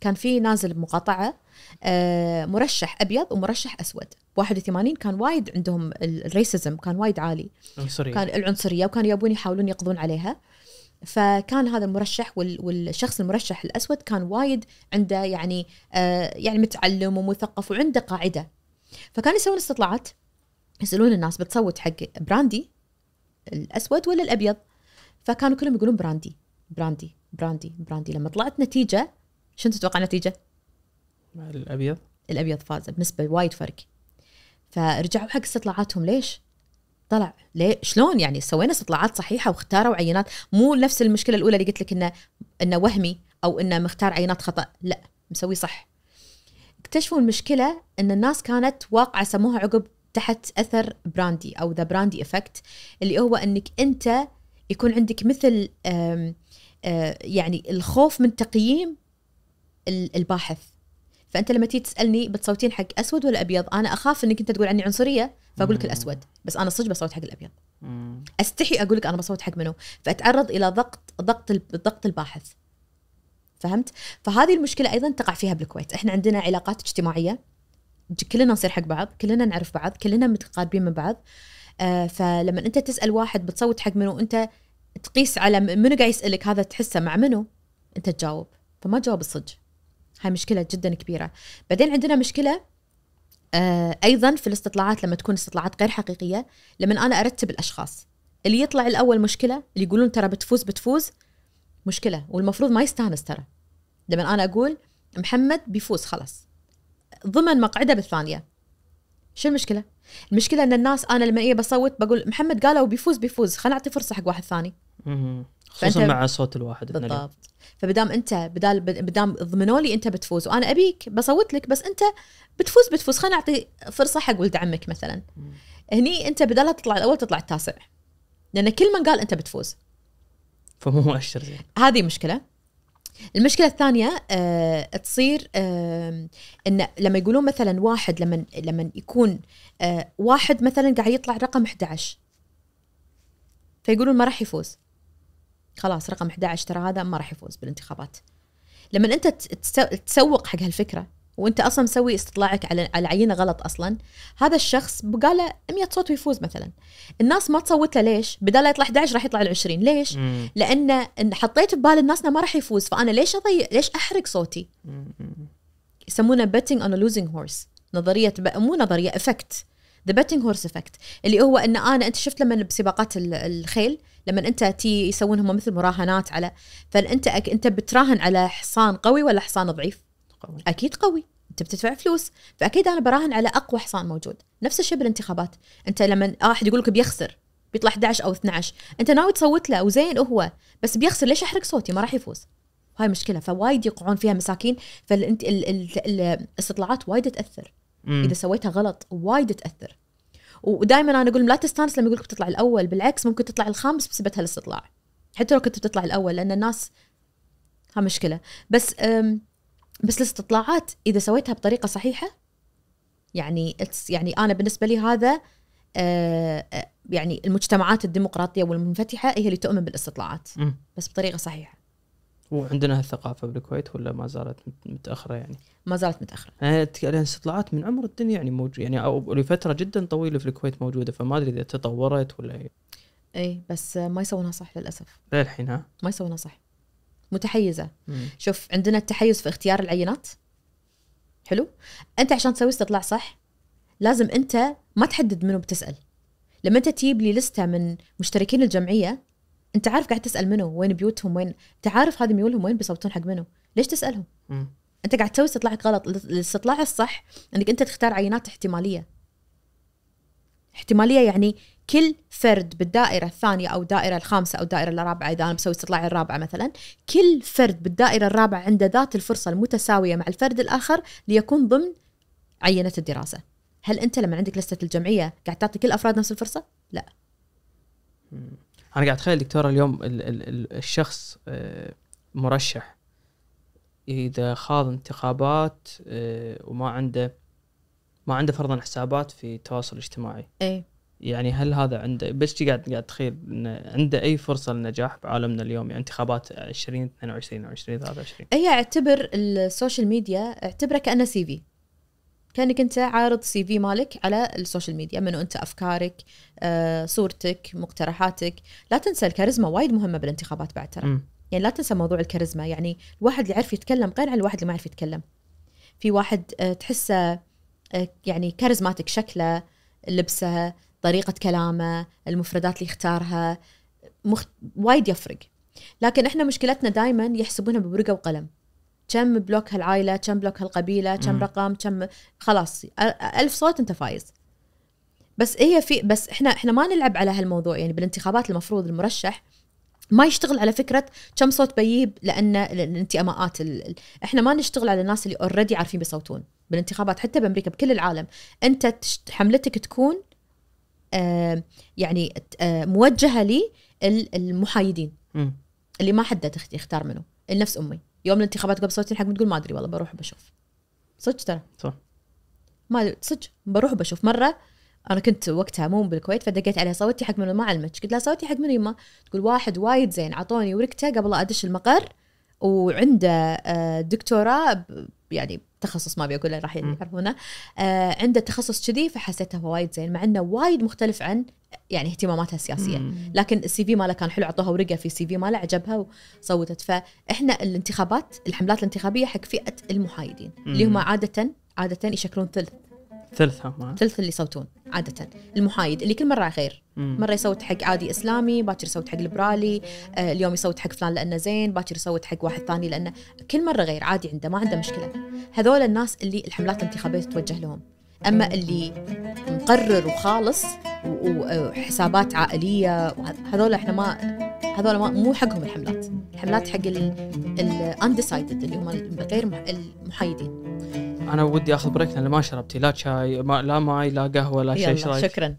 كان في نازل بمقاطعه آه، مرشح ابيض ومرشح اسود ب 81 كان وايد عندهم الريسزم كان وايد عالي العنصريه كان العنصريه وكانوا يبون يحاولون يقضون عليها فكان هذا المرشح والشخص المرشح الاسود كان وايد عنده يعني آه، يعني متعلم ومثقف وعنده قاعده فكان يسوون استطلاعات يسالون الناس بتصوت حق براندي الاسود ولا الابيض فكانوا كلهم يقولون براندي براندي براندي براندي لما طلعت نتيجه شنو تتوقع النتيجه؟ الابيض الابيض فاز بنسبه وايد فرق فرجعوا حق استطلاعاتهم ليش طلع ليه شلون يعني سوينا استطلاعات صحيحه واختاروا عينات مو نفس المشكله الاولى اللي قلت لك انه انه وهمي او انه مختار عينات خطا لا مسوي صح اكتشفوا المشكله ان الناس كانت واقعه سموها عقب تحت اثر براندي او ذا براندي افكت اللي هو انك انت يكون عندك مثل آه، يعني الخوف من تقييم الباحث فانت لما تيجي تسالني بتصوتين حق اسود ولا ابيض انا اخاف انك انت تقول عني عنصريه فاقول لك الاسود بس انا صدق بصوت حق الابيض مم. استحي اقول لك انا بصوت حق منو فاتعرض الى ضغط ضغط الضغط الباحث فهمت فهذه المشكله ايضا تقع فيها بالكويت احنا عندنا علاقات اجتماعيه كلنا نصير حق بعض كلنا نعرف بعض كلنا متقاربين من بعض آه فلما انت تسال واحد بتصوت حق منو انت تقيس على منو قاعد يسالك هذا تحسه مع منو انت تجاوب فما تجاوب الصدق هاي مشكله جدا كبيره بعدين عندنا مشكله آه، ايضا في الاستطلاعات لما تكون استطلاعات غير حقيقيه لما انا ارتب الاشخاص اللي يطلع الاول مشكله اللي يقولون ترى بتفوز بتفوز مشكله والمفروض ما يستانس ترى لما انا اقول محمد بيفوز خلاص ضمن مقعده بالثانيه شو المشكله المشكله ان الناس انا لما ايه بصوت بقول محمد قالوا بيفوز بيفوز خلينا اعطي فرصه حق واحد ثاني خصوصا مع صوت الواحد بالضبط فبدام انت بدال بدام ضمنوا لي انت بتفوز وانا ابيك بصوت لك بس انت بتفوز بتفوز خلينا نعطي فرصه حق ولد عمك مثلا هني انت بدال تطلع الاول تطلع التاسع لان كل من قال انت بتفوز فمو مؤشر زين هذه مشكله المشكلة الثانية أه تصير أه ان لما يقولون مثلا واحد لما لما يكون أه واحد مثلا قاعد يطلع رقم 11 فيقولون ما راح يفوز خلاص رقم 11 ترى هذا ما راح يفوز بالانتخابات لما انت تسوق حق هالفكره وانت اصلا مسوي استطلاعك على على عينه غلط اصلا هذا الشخص بقى له 100 صوت ويفوز مثلا الناس ما تصوت له ليش بدال يطلع 11 راح يطلع ال 20 ليش مم. لان حطيت ببال الناس انه ما راح يفوز فانا ليش اضيع ليش احرق صوتي يسمونه بيتنج اون لوزينج هورس نظريه مو نظريه افكت ذا بيتنج هورس افكت اللي هو ان انا انت شفت لما بسباقات الخيل لما انت تي يسوون هم مثل مراهنات على فانت أك انت بتراهن على حصان قوي ولا حصان ضعيف؟ قوي. اكيد قوي انت بتدفع فلوس فاكيد انا براهن على اقوى حصان موجود نفس الشيء بالانتخابات انت لما واحد يقول لك بيخسر بيطلع 11 او 12 انت ناوي تصوت له وزين هو بس بيخسر ليش احرق صوتي ما راح يفوز هاي مشكله فوايد يقعون فيها مساكين فالاستطلاعات وايد تاثر مم. اذا سويتها غلط وايد تاثر ودائما انا اقول لا تستانس لما يقول لك بتطلع الاول بالعكس ممكن تطلع الخامس بسبب هالاستطلاع حتى لو كنت بتطلع الاول لان الناس ها مشكله بس بس الاستطلاعات اذا سويتها بطريقه صحيحه يعني يعني انا بالنسبه لي هذا أه، أه، يعني المجتمعات الديمقراطيه والمنفتحه هي اللي تؤمن بالاستطلاعات بس بطريقه صحيحه وعندنا هالثقافه بالكويت ولا ما زالت متاخره يعني؟ ما زالت متاخره. يعني استطلاعات من عمر الدنيا يعني موجوده يعني او لفتره جدا طويله في الكويت موجوده فما ادري اذا تطورت ولا اي. اي بس ما يسوونها صح للاسف. للحين ها؟ ما يسوونها صح. متحيزه. مم. شوف عندنا التحيز في اختيار العينات. حلو؟ انت عشان تسوي استطلاع صح لازم انت ما تحدد منو بتسال. لما انت تجيب لي لسته من مشتركين الجمعيه انت عارف قاعد تسال منو وين بيوتهم وين انت عارف هذه ميولهم وين بيصوتون حق منو ليش تسالهم م. انت قاعد تسوي استطلاعك غلط الاستطلاع الصح انك انت تختار عينات احتماليه احتماليه يعني كل فرد بالدائره الثانيه او الدائره الخامسه او الدائره الرابعه اذا انا بسوي استطلاع الرابعه مثلا كل فرد بالدائره الرابعه عنده ذات الفرصه المتساويه مع الفرد الاخر ليكون ضمن عينه الدراسه هل انت لما عندك لسته الجمعيه قاعد تعطي كل افراد نفس الفرصه لا انا قاعد اتخيل دكتور اليوم ال ال ال الشخص آه، مرشح اذا خاض انتخابات آه، وما عنده ما عنده فرضا حسابات في التواصل الاجتماعي اي يعني هل هذا عنده بس قاعد قاعد تخيل انه عنده اي فرصه للنجاح بعالمنا اليوم يعني انتخابات 2022 2023 23 اي اعتبر السوشيال ميديا اعتبره كانه سي في كانك انت عارض سي في مالك على السوشيال ميديا منو انت افكارك آه، صورتك مقترحاتك لا تنسى الكاريزما وايد مهمه بالانتخابات بعد ترى يعني لا تنسى موضوع الكاريزما يعني الواحد اللي يعرف يتكلم غير عن الواحد اللي ما يعرف يتكلم في واحد آه، تحسه آه، يعني كاريزماتيك شكله لبسه طريقه كلامه المفردات اللي يختارها مخ... وايد يفرق لكن احنا مشكلتنا دائما يحسبونها بورقه وقلم كم بلوك هالعائله كم بلوك هالقبيله كم رقم كم خلاص ألف صوت انت فايز بس هي في بس احنا احنا ما نلعب على هالموضوع يعني بالانتخابات المفروض المرشح ما يشتغل على فكره كم صوت بيجيب لان الانتماءات ال... احنا ما نشتغل على الناس اللي اوريدي عارفين بيصوتون بالانتخابات حتى بامريكا بكل العالم انت حملتك تكون آه يعني آه موجهه للمحايدين اللي ما حد يختار منه نفس امي يوم الانتخابات قبل صوتين حق تقول ما ادري والله بروح بشوف صدق ترى صح ما ادري صدق بروح بشوف مره انا كنت وقتها مو بالكويت فدقيت عليها صوتي حق من ما علمتش قلت لها صوتي حق من يما تقول واحد وايد زين اعطوني ورقته قبل ادش المقر وعنده آه، دكتوراه يعني تخصص ما بيقوله راح يعرفونه آه عنده تخصص كذي فحسيتها وايد زين مع انه وايد مختلف عن يعني اهتماماتها السياسيه مم. لكن السي في ماله كان حلو عطوها ورقه في سي في ماله عجبها وصوتت فاحنا الانتخابات الحملات الانتخابيه حق فئه المحايدين اللي هم عاده عاده يشكلون ثلث ثلثها ثلث اللي يصوتون عاده المحايد اللي كل مره غير مره يصوت حق عادي اسلامي باكر يصوت حق ليبرالي آه اليوم يصوت حق فلان لانه زين باكر يصوت حق واحد ثاني لانه كل مره غير عادي عنده ما عنده مشكله هذول الناس اللي الحملات الانتخابيه تتوجه لهم اما اللي مقرر وخالص وحسابات آه، عائليه هذول احنا ما هذول ما مو حقهم الحملات الحملات حق الانديسايدد اللي هم غير المحايدين انا ودي اخذ بريك لان ما شربتي لا شاي ما لا ماي لا قهوه لا شيء شرايك. شكرا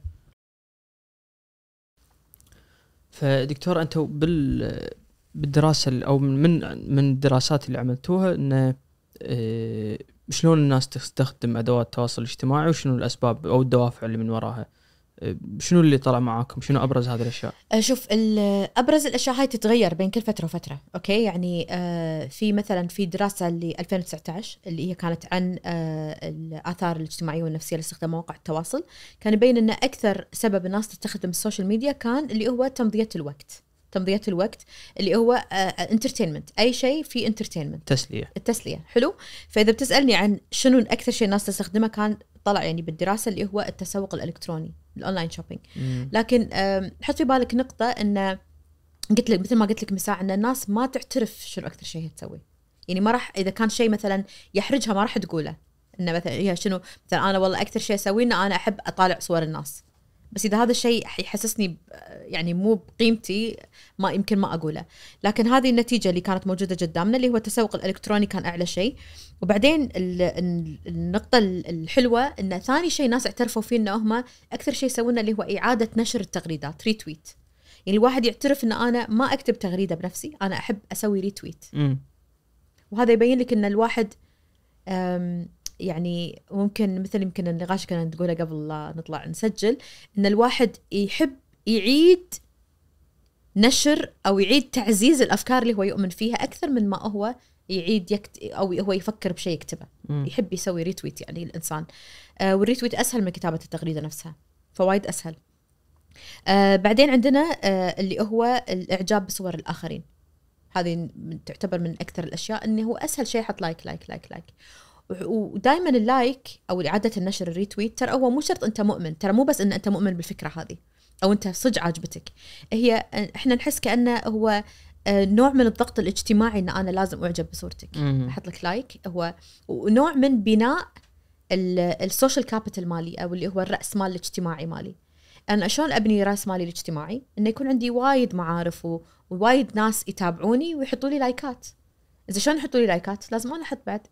فدكتور انت بال بالدراسه او من من الدراسات اللي عملتوها انه آه، شلون الناس تستخدم ادوات التواصل الاجتماعي وشنو الاسباب او الدوافع اللي من وراها؟ شنو اللي طلع معاكم؟ شنو ابرز هذه الاشياء؟ أه، شوف ابرز الاشياء هاي تتغير بين كل فتره وفتره، اوكي؟ يعني أه، في مثلا في دراسه ل 2019 اللي هي كانت عن أه، الاثار الاجتماعيه والنفسيه لاستخدام مواقع التواصل، كان يبين ان اكثر سبب الناس تستخدم السوشيال ميديا كان اللي هو تمضيه الوقت. تمضية الوقت اللي هو انترتينمنت اي شيء في انترتينمنت تسليه التسليه حلو فاذا بتسالني عن شنو اكثر شيء الناس تستخدمه كان طلع يعني بالدراسه اللي هو التسوق الالكتروني الاونلاين شوبينج لكن حط في بالك نقطه ان قلت لك مثل ما قلت لك من ساعه ان الناس ما تعترف شنو اكثر شيء تسوي يعني ما راح اذا كان شيء مثلا يحرجها ما راح تقوله انه مثلا هي إيه، شنو مثلا انا والله اكثر شيء اسويه انه انا احب اطالع صور الناس بس اذا هذا الشيء يحسسني يعني مو بقيمتي ما يمكن ما اقوله لكن هذه النتيجه اللي كانت موجوده قدامنا اللي هو التسوق الالكتروني كان اعلى شيء وبعدين النقطه الحلوه ان ثاني شيء ناس اعترفوا فيه انه هم اكثر شيء يسوونه اللي هو اعاده نشر التغريدات ريتويت يعني الواحد يعترف ان انا ما اكتب تغريده بنفسي انا احب اسوي ريتويت م. وهذا يبين لك ان الواحد يعني ممكن مثل يمكن النقاش كنا تقوله قبل لا نطلع نسجل ان الواحد يحب يعيد نشر او يعيد تعزيز الافكار اللي هو يؤمن فيها اكثر من ما هو يعيد يكت او هو يفكر بشيء يكتبه م. يحب يسوي ريتويت يعني الانسان آه والريتويت اسهل من كتابه التغريده نفسها فوايد اسهل آه بعدين عندنا آه اللي هو الاعجاب بصور الاخرين هذه تعتبر من اكثر الاشياء انه هو اسهل شيء حط لايك لايك لايك لايك ودائما اللايك او اعاده النشر الريتويت ترى هو مو شرط انت مؤمن ترى مو بس ان انت مؤمن بالفكره هذه او انت صدق عاجبتك هي احنا نحس كانه هو آه، نوع من الضغط الاجتماعي ان انا لازم اعجب بصورتك احط لك لايك هو ونوع من بناء السوشيال كابيتال مالي او اللي هو الراس مال الاجتماعي مالي انا شلون ابني راس مالي الاجتماعي انه يكون عندي وايد معارف ووايد ناس يتابعوني ويحطوا لي لايكات اذا شلون يحطوا لي لايكات لازم انا احط بعد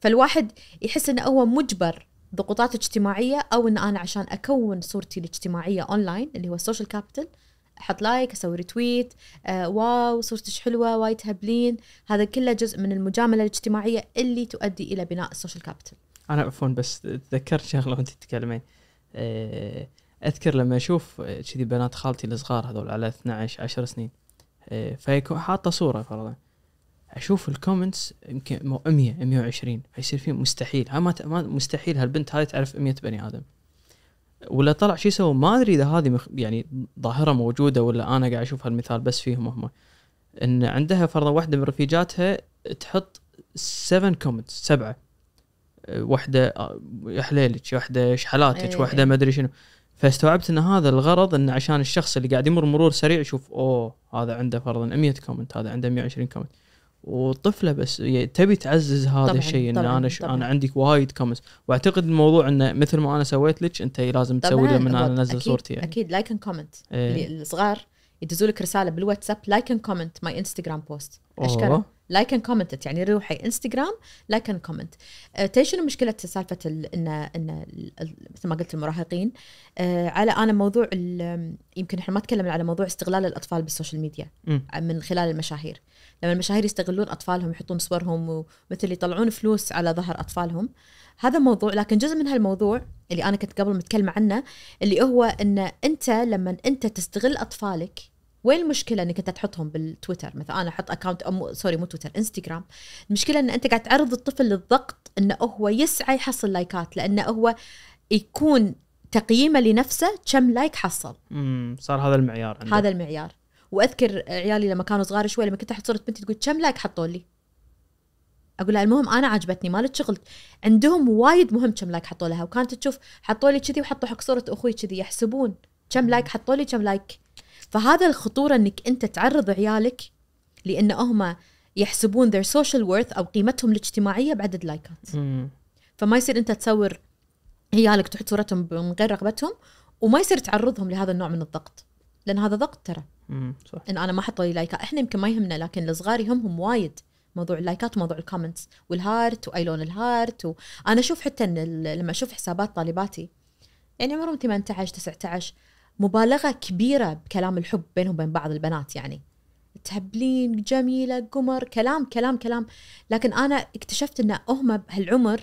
فالواحد يحس انه هو مجبر ضغوطات اجتماعيه او ان انا عشان اكون صورتي الاجتماعيه اونلاين اللي هو السوشيال كابيتال احط لايك اسوي ريتويت آه، واو صورتك حلوه وايد هبلين هذا كله جزء من المجامله الاجتماعيه اللي تؤدي الى بناء السوشيال كابيتال انا عفوا بس تذكرت شغله وانت تتكلمين أه اذكر لما اشوف آه، كذي بنات خالتي الصغار هذول على 12 10 سنين أه فيكون حاطه صوره فرضا اشوف الكومنتس يمكن 100 120 حيصير فيه مستحيل ما مستحيل هالبنت هذه تعرف 100 بني ادم ولا طلع شو يسوي ما ادري اذا هذه مخ... يعني ظاهره موجوده ولا انا قاعد اشوف هالمثال بس فيهم هم ان عندها فرضا واحده من رفيجاتها تحط 7 كومنتس سبعه واحده آه، يا حليلك واحده شحلاتك إيه. واحده ما ادري شنو فاستوعبت ان هذا الغرض انه عشان الشخص اللي قاعد يمر مرور سريع يشوف اوه هذا عنده فرضا 100 كومنت هذا عنده 120 كومنت وطفله بس يعني تبي تعزز هذا الشيء ان انا ش... انا عندك وايد كومنتس واعتقد الموضوع انه مثل ما انا سويت لك انت لازم تسوي من انا انزل صورتي يعني. اكيد لايك اند كومنت الصغار يدزوا لك رساله بالواتساب لايك اند كومنت ماي انستغرام بوست اشكره لايك اند كومنت يعني روحي انستغرام لايك اند كومنت تدري شنو مشكله سالفه ان ان مثل ما قلت المراهقين أه على انا موضوع يمكن احنا ما تكلمنا على موضوع استغلال الاطفال بالسوشيال ميديا م. من خلال المشاهير لما المشاهير يستغلون اطفالهم يحطون صورهم ومثل يطلعون فلوس على ظهر اطفالهم هذا موضوع لكن جزء من هالموضوع اللي انا كنت قبل متكلمه عنه اللي هو ان انت لما انت تستغل اطفالك وين المشكله انك انت تحطهم بالتويتر مثلا انا احط اكونت أم... سوري مو تويتر انستغرام المشكله ان انت قاعد تعرض الطفل للضغط انه هو يسعى يحصل لايكات لانه هو يكون تقييمه لنفسه كم لايك حصل امم صار هذا المعيار عندك. هذا المعيار واذكر عيالي لما كانوا صغار شوي لما كنت احط صوره بنتي تقول كم لايك حطوا لي اقول لها المهم انا عجبتني مالت شغل عندهم وايد مهم كم لايك حطوا لها وكانت تشوف حطوا لي كذي وحطوا حق صوره اخوي كذي يحسبون كم لايك حطوا لي كم لايك فهذا الخطوره انك انت تعرض عيالك لان هم يحسبون their social worth او قيمتهم الاجتماعيه بعدد لايكات فما يصير انت تصور عيالك تحط صورتهم من غير رغبتهم وما يصير تعرضهم لهذا النوع من الضغط لان هذا ضغط ترى امم صح ان انا ما احط لي لايكات احنا يمكن ما يهمنا لكن الصغار يهمهم وايد موضوع اللايكات وموضوع الكومنتس والهارت واي لون الهارت وانا اشوف حتى ان لما اشوف حسابات طالباتي يعني عمرهم 18 19 مبالغه كبيره بكلام الحب بينهم وبين بعض البنات يعني تهبلين جميله قمر كلام كلام كلام لكن انا اكتشفت ان هم بهالعمر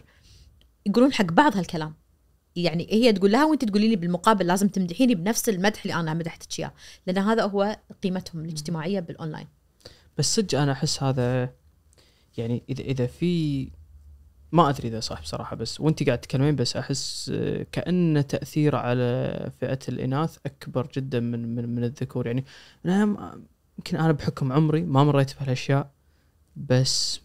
يقولون حق بعض هالكلام يعني هي تقول لها وانت تقولي لي بالمقابل لازم تمدحيني بنفس المدح اللي انا مدحتك اياه لان هذا هو قيمتهم الاجتماعيه بالاونلاين بس صدق انا احس هذا يعني اذا اذا في ما ادري اذا صح بصراحه بس وانت قاعد تتكلمين بس احس كان تاثير على فئه الاناث اكبر جدا من من, من الذكور يعني انا يمكن انا بحكم عمري ما مريت بهالاشياء بس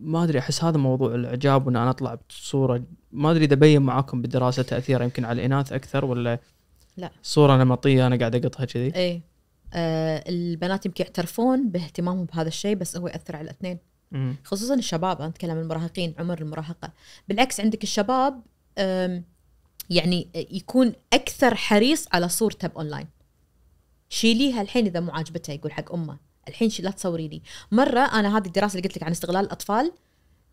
ما ادري احس هذا موضوع الاعجاب وان انا اطلع بصوره ما ادري اذا بين معاكم بالدراسه تاثيره يمكن على الاناث اكثر ولا لا صوره نمطيه انا قاعد اقطها كذي اي آه البنات يمكن يعترفون باهتمامهم بهذا الشيء بس هو ياثر على الاثنين مم. خصوصا الشباب انا اتكلم المراهقين عمر المراهقه بالعكس عندك الشباب يعني يكون اكثر حريص على صورته باونلاين شيليها الحين اذا مو عاجبته يقول حق امه الحين لا تصوري لي مره انا هذه الدراسه اللي قلت لك عن استغلال الاطفال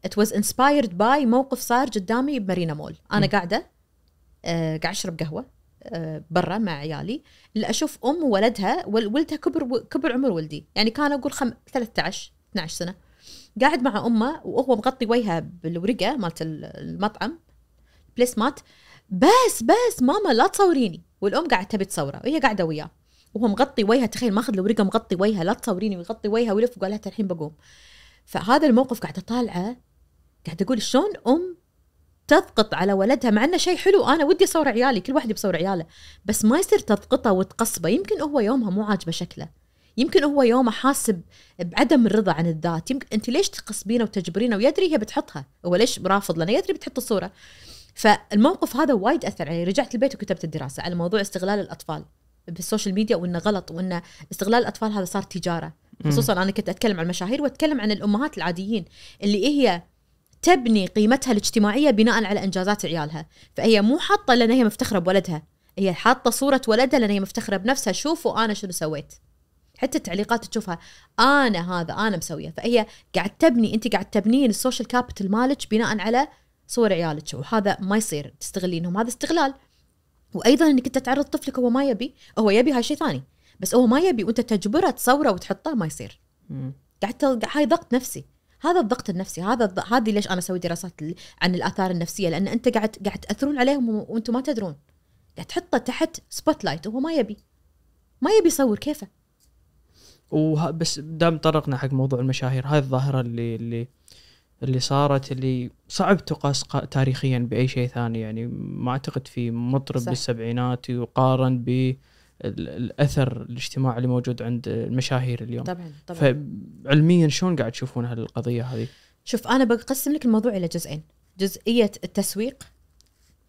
ات واز انسبايرد باي موقف صار قدامي بمارينا مول انا م. قاعده آه قاعد اشرب قهوه آه برا مع عيالي اللي اشوف ام وولدها ولدها كبر كبر عمر ولدي يعني كان اقول خم... 13 12 سنه قاعد مع امه وهو مغطي وجهها بالورقه مالت المطعم بليس مات بس بس ماما لا تصوريني والام قاعده تبي تصوره وهي قاعده وياه وهو مغطي وجهها تخيل ماخذ الورقه مغطي وجهها لا تصوريني ويغطي وجهها ويلف وقال لها الحين بقوم فهذا الموقف قاعده طالعه قاعد اقول شلون ام تضغط على ولدها مع انه شيء حلو انا ودي اصور عيالي كل واحد بصور عياله بس ما يصير تضغطه وتقصبه يمكن هو يومها مو عاجبه شكله يمكن هو يومه حاسب بعدم الرضا عن الذات يمكن انت ليش تقصبينه وتجبرينه ويدري هي بتحطها هو ليش رافض لانه يدري بتحط الصوره فالموقف هذا وايد اثر علي رجعت البيت وكتبت الدراسه على موضوع استغلال الاطفال بالسوشيال ميديا وانه غلط وانه استغلال الاطفال هذا صار تجاره خصوصا انا كنت اتكلم عن المشاهير واتكلم عن الامهات العاديين اللي هي تبني قيمتها الاجتماعيه بناء على انجازات عيالها فهي مو حاطه لان هي مفتخره بولدها هي حاطه صوره ولدها لان هي مفتخره بنفسها شوفوا انا شنو سويت حتى التعليقات تشوفها انا هذا انا مسويه فهي قاعد تبني انت قاعد تبنين السوشيال كابيتال مالك بناء على صور عيالك وهذا ما يصير تستغلينهم هذا استغلال وايضا انك انت تعرض طفلك هو ما يبي هو يبي هاي شيء ثاني بس هو ما يبي وانت تجبره تصوره وتحطه ما يصير قاعد هاي ضغط نفسي هذا الضغط النفسي هذا الض... هذه ليش انا اسوي دراسات عن الاثار النفسيه لان انت قاعد قاعد تاثرون عليهم وانتم ما تدرون قاعد تحطه تحت سبوت لايت وهو ما يبي ما يبي يصور كيفه وه... بس دام طرقنا حق موضوع المشاهير هاي الظاهره اللي اللي اللي صارت اللي صعب تقاس تاريخيا باي شيء ثاني يعني ما اعتقد في مطرب بالسبعينات يقارن ب الاثر الاجتماعي اللي موجود عند المشاهير اليوم طبعا طبعا فعلميا شلون قاعد تشوفون هالقضيه هذه؟ شوف انا بقسم لك الموضوع الى جزئين جزئيه التسويق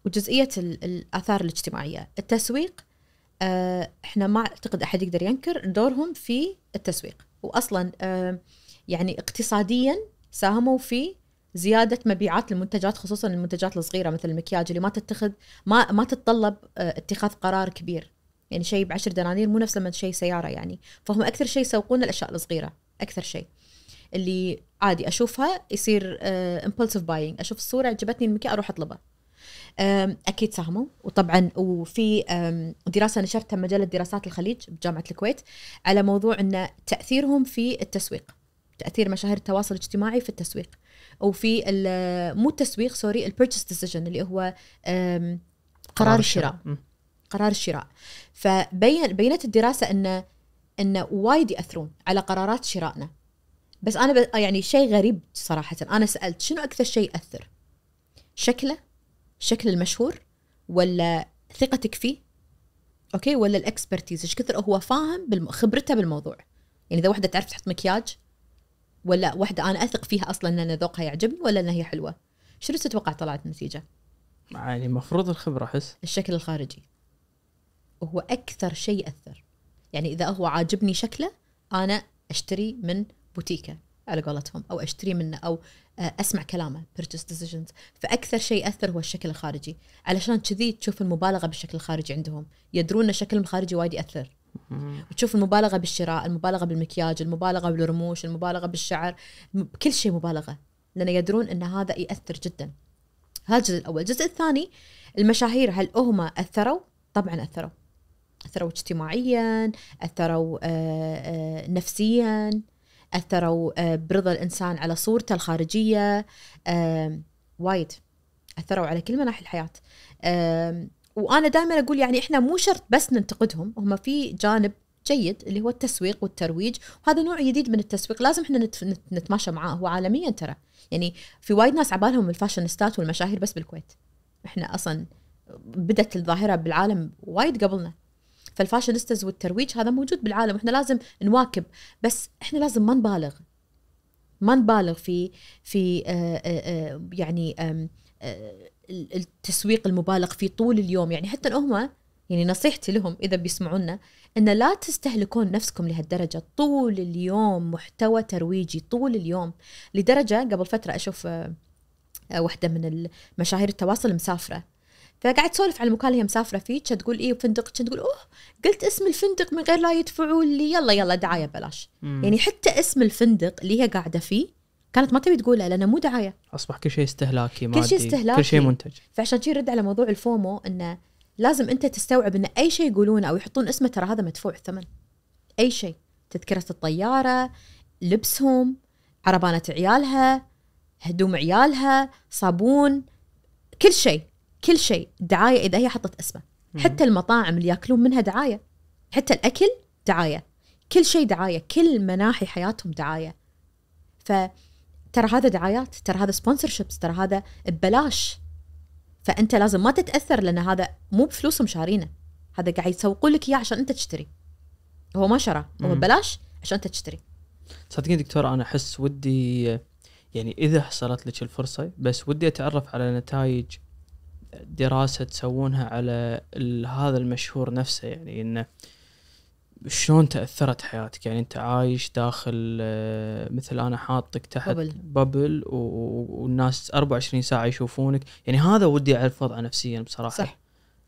وجزئيه الاثار الاجتماعيه التسويق آه، احنا ما اعتقد احد يقدر ينكر دورهم في التسويق واصلا آه، يعني اقتصاديا ساهموا في زياده مبيعات المنتجات خصوصا المنتجات الصغيره مثل المكياج اللي ما تتخذ ما ما تتطلب آه، اتخاذ قرار كبير يعني شيء بعشر دنانير مو نفس لما شيء سياره يعني فهم اكثر شيء يسوقون الاشياء الصغيره اكثر شيء اللي عادي اشوفها يصير امبولسيف آه، باينج اشوف الصوره عجبتني المكيا اروح اطلبها اكيد ساهموا وطبعا وفي دراسه نشرتها مجله دراسات الخليج بجامعه الكويت على موضوع ان تاثيرهم في التسويق تاثير مشاهير التواصل الاجتماعي في التسويق وفي مو التسويق سوري البيرتشس ديسيجن اللي هو قرار الشراء قرار الشراء فبين بينت الدراسه ان ان وايد ياثرون على قرارات شرائنا بس انا ب... يعني شيء غريب صراحه انا سالت شنو اكثر شيء ياثر شكله شكل المشهور ولا ثقتك فيه اوكي ولا الاكسبرتيز ايش كثر هو فاهم بالم... خبرته بالموضوع يعني اذا واحده تعرف تحط مكياج ولا واحدة انا اثق فيها اصلا ان ذوقها يعجبني ولا انها هي حلوه شنو تتوقع طلعت النتيجه يعني المفروض الخبره احس الشكل الخارجي هو اكثر شيء اثر يعني اذا هو عاجبني شكله انا اشتري من بوتيكه على قولتهم او اشتري منه او آه، اسمع كلامه purchase decisions فاكثر شيء اثر هو الشكل الخارجي علشان كذي تشوف المبالغه بالشكل الخارجي عندهم يدرون ان الشكل الخارجي وايد ياثر وتشوف المبالغه بالشراء المبالغه بالمكياج المبالغه بالرموش المبالغه بالشعر كل شيء مبالغه لان يدرون ان هذا ياثر جدا هذا الجزء الاول الجزء الثاني المشاهير هل هم اثروا طبعا اثروا أثروا اجتماعيا أثروا آه، آه، نفسيا أثروا آه، برضا الإنسان على صورته الخارجية وايد أثروا على كل مناحي الحياة وأنا دائما أقول يعني إحنا مو شرط بس ننتقدهم هم في جانب جيد اللي هو التسويق والترويج وهذا نوع جديد من التسويق لازم احنا نتماشى معاه هو عالميا ترى يعني في وايد ناس عبالهم الفاشنستات والمشاهير بس بالكويت احنا اصلا بدت الظاهره بالعالم وايد قبلنا فالفاشينيستاز والترويج هذا موجود بالعالم واحنا لازم نواكب بس احنا لازم ما نبالغ ما نبالغ في في آه، آه، آه، يعني التسويق المبالغ فيه طول اليوم يعني حتى هم يعني نصيحتي لهم اذا بيسمعونا ان لا تستهلكون نفسكم لهالدرجه طول اليوم محتوى ترويجي طول اليوم لدرجه قبل فتره اشوف واحده من مشاهير التواصل مسافره فقعدت تسولف على المكان اللي هي مسافره فيه كانت تقول ايه فندق كانت تقول اوه قلت اسم الفندق من غير لا يدفعوا لي يلا يلا دعايه ببلاش يعني حتى اسم الفندق اللي هي قاعده فيه كانت ما تبي تقوله لانه مو دعايه اصبح كل شيء استهلاكي كل شيء استهلاكي كل شيء منتج فعشان كذي رد على موضوع الفومو انه لازم انت تستوعب ان اي شيء يقولونه او يحطون اسمه ترى هذا مدفوع الثمن اي شيء تذكره الطياره لبسهم عربانه عيالها هدوم عيالها صابون كل شيء كل شيء دعايه اذا هي حطت اسمه حتى المطاعم اللي ياكلون منها دعايه حتى الاكل دعايه كل شيء دعايه كل مناحي حياتهم دعايه ف ترى هذا دعايات ترى هذا سبونسرشيبس ترى هذا ببلاش فانت لازم ما تتاثر لان هذا مو بفلوسهم شارينه هذا قاعد يسوقون لك اياه عشان انت تشتري هو ما شرى هو ببلاش عشان انت تشتري صدقني دكتور انا احس ودي يعني اذا حصلت لك الفرصه بس ودي اتعرف على نتائج دراسه تسوونها على هذا المشهور نفسه يعني انه شلون تاثرت حياتك يعني انت عايش داخل آه، مثل انا حاطك تحت ببل, ببل والناس 24 ساعه يشوفونك يعني هذا ودي اعرف وضعه نفسيا بصراحه صح